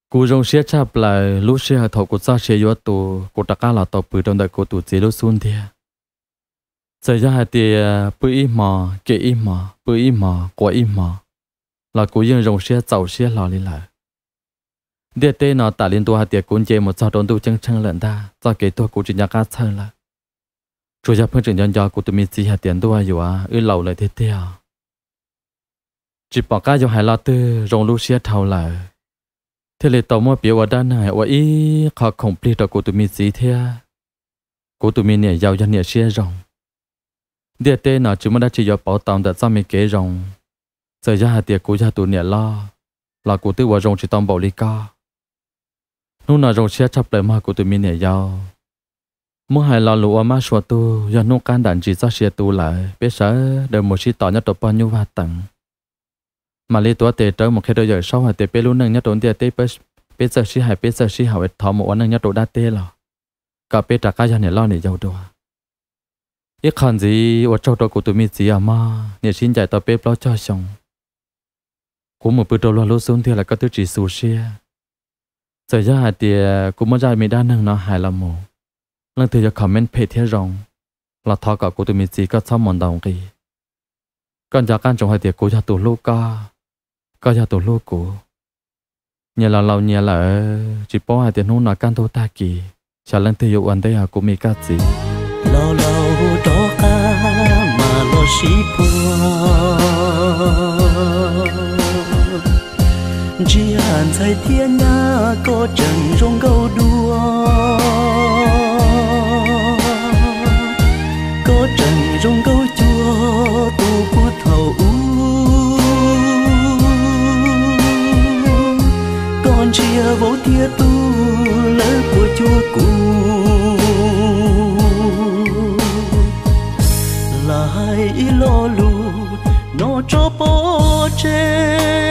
Speaker 1: cú rong xe cha là lúc xe hạt thầu của cha xe yếu tù của ta cả là tàu bự trong đời của tù chỉ lúc xuân thì giờ ra hai thì bự ít mà kệ ít mà bự ít mà quá ít mà là cú yên rong xe tàu xe là đi lại để tên nó ta liên tu hạt thì cũng chơi một sao đón tu chân chân lợn ta cho cái tua của chỉ nhà chân lại chúa gia phương trưởng nhân do của tụi mình chỉ hạt tiền đua อยู่ à ư lầu lại thế thế à chỉ bỏ cá cho hai la tư rong lu xia thầu lại thế là tàu mua biểu và đan này ở ý khó không biết được của tụi mình gì thế à của tụi mình này giàu dân này xia rong địa tế nó chúng mình đã chỉ do bảo tạm đã ra mấy kế rong giờ ra hạt tiền của gia tụi này lo là của tư và rong chỉ tông bảo lý ca lúc nào rong xia chấp lại mà của tụi mình này giàu mua hai lò lụa mà sửa tu do nông can đàn chỉ ra xe tu lại biết sợ đều một chi tỏ nhất tập bao nhiêu hạt tặng mà lấy tua tê trở một khi đôi giờ sau hai tê bê luôn nâng nhất đốn tê tê bớt biết sợ xí hai biết sợ xí hảo thọ một anh nâng nhất đồ đa tê lọ, cả biết trả cái này lo này giàu đồ ít khăn gì ở trong đó của tụi mình gì à mà nhớ xin giải tao bê lo cho xong cũng một bữa đầu lo lô xuống thì là các thứ chỉ sù xe giờ ra hải tê cũng muốn ra mình đa nâng nó hài lòng một lần thứ giờ comment phê thế rong là thọ cả của tụi mình chỉ có sáu món đồng kì còn giờ căn trong hai tiệc của gia tụi lúc ca có gia tụi lúc của nhà là lâu nhà là chỉ bỏ hai tiệc nô là căn thô ta kì chả lần thứ yêu anh đây à của mình cá gì
Speaker 2: lâu lâu đó ca mà lo xí phu, chỉ hàn thấy thiên na có chân rong câu đua kia vô tia tu lỡ của chúa cụ lại lo lù nó cho bố trên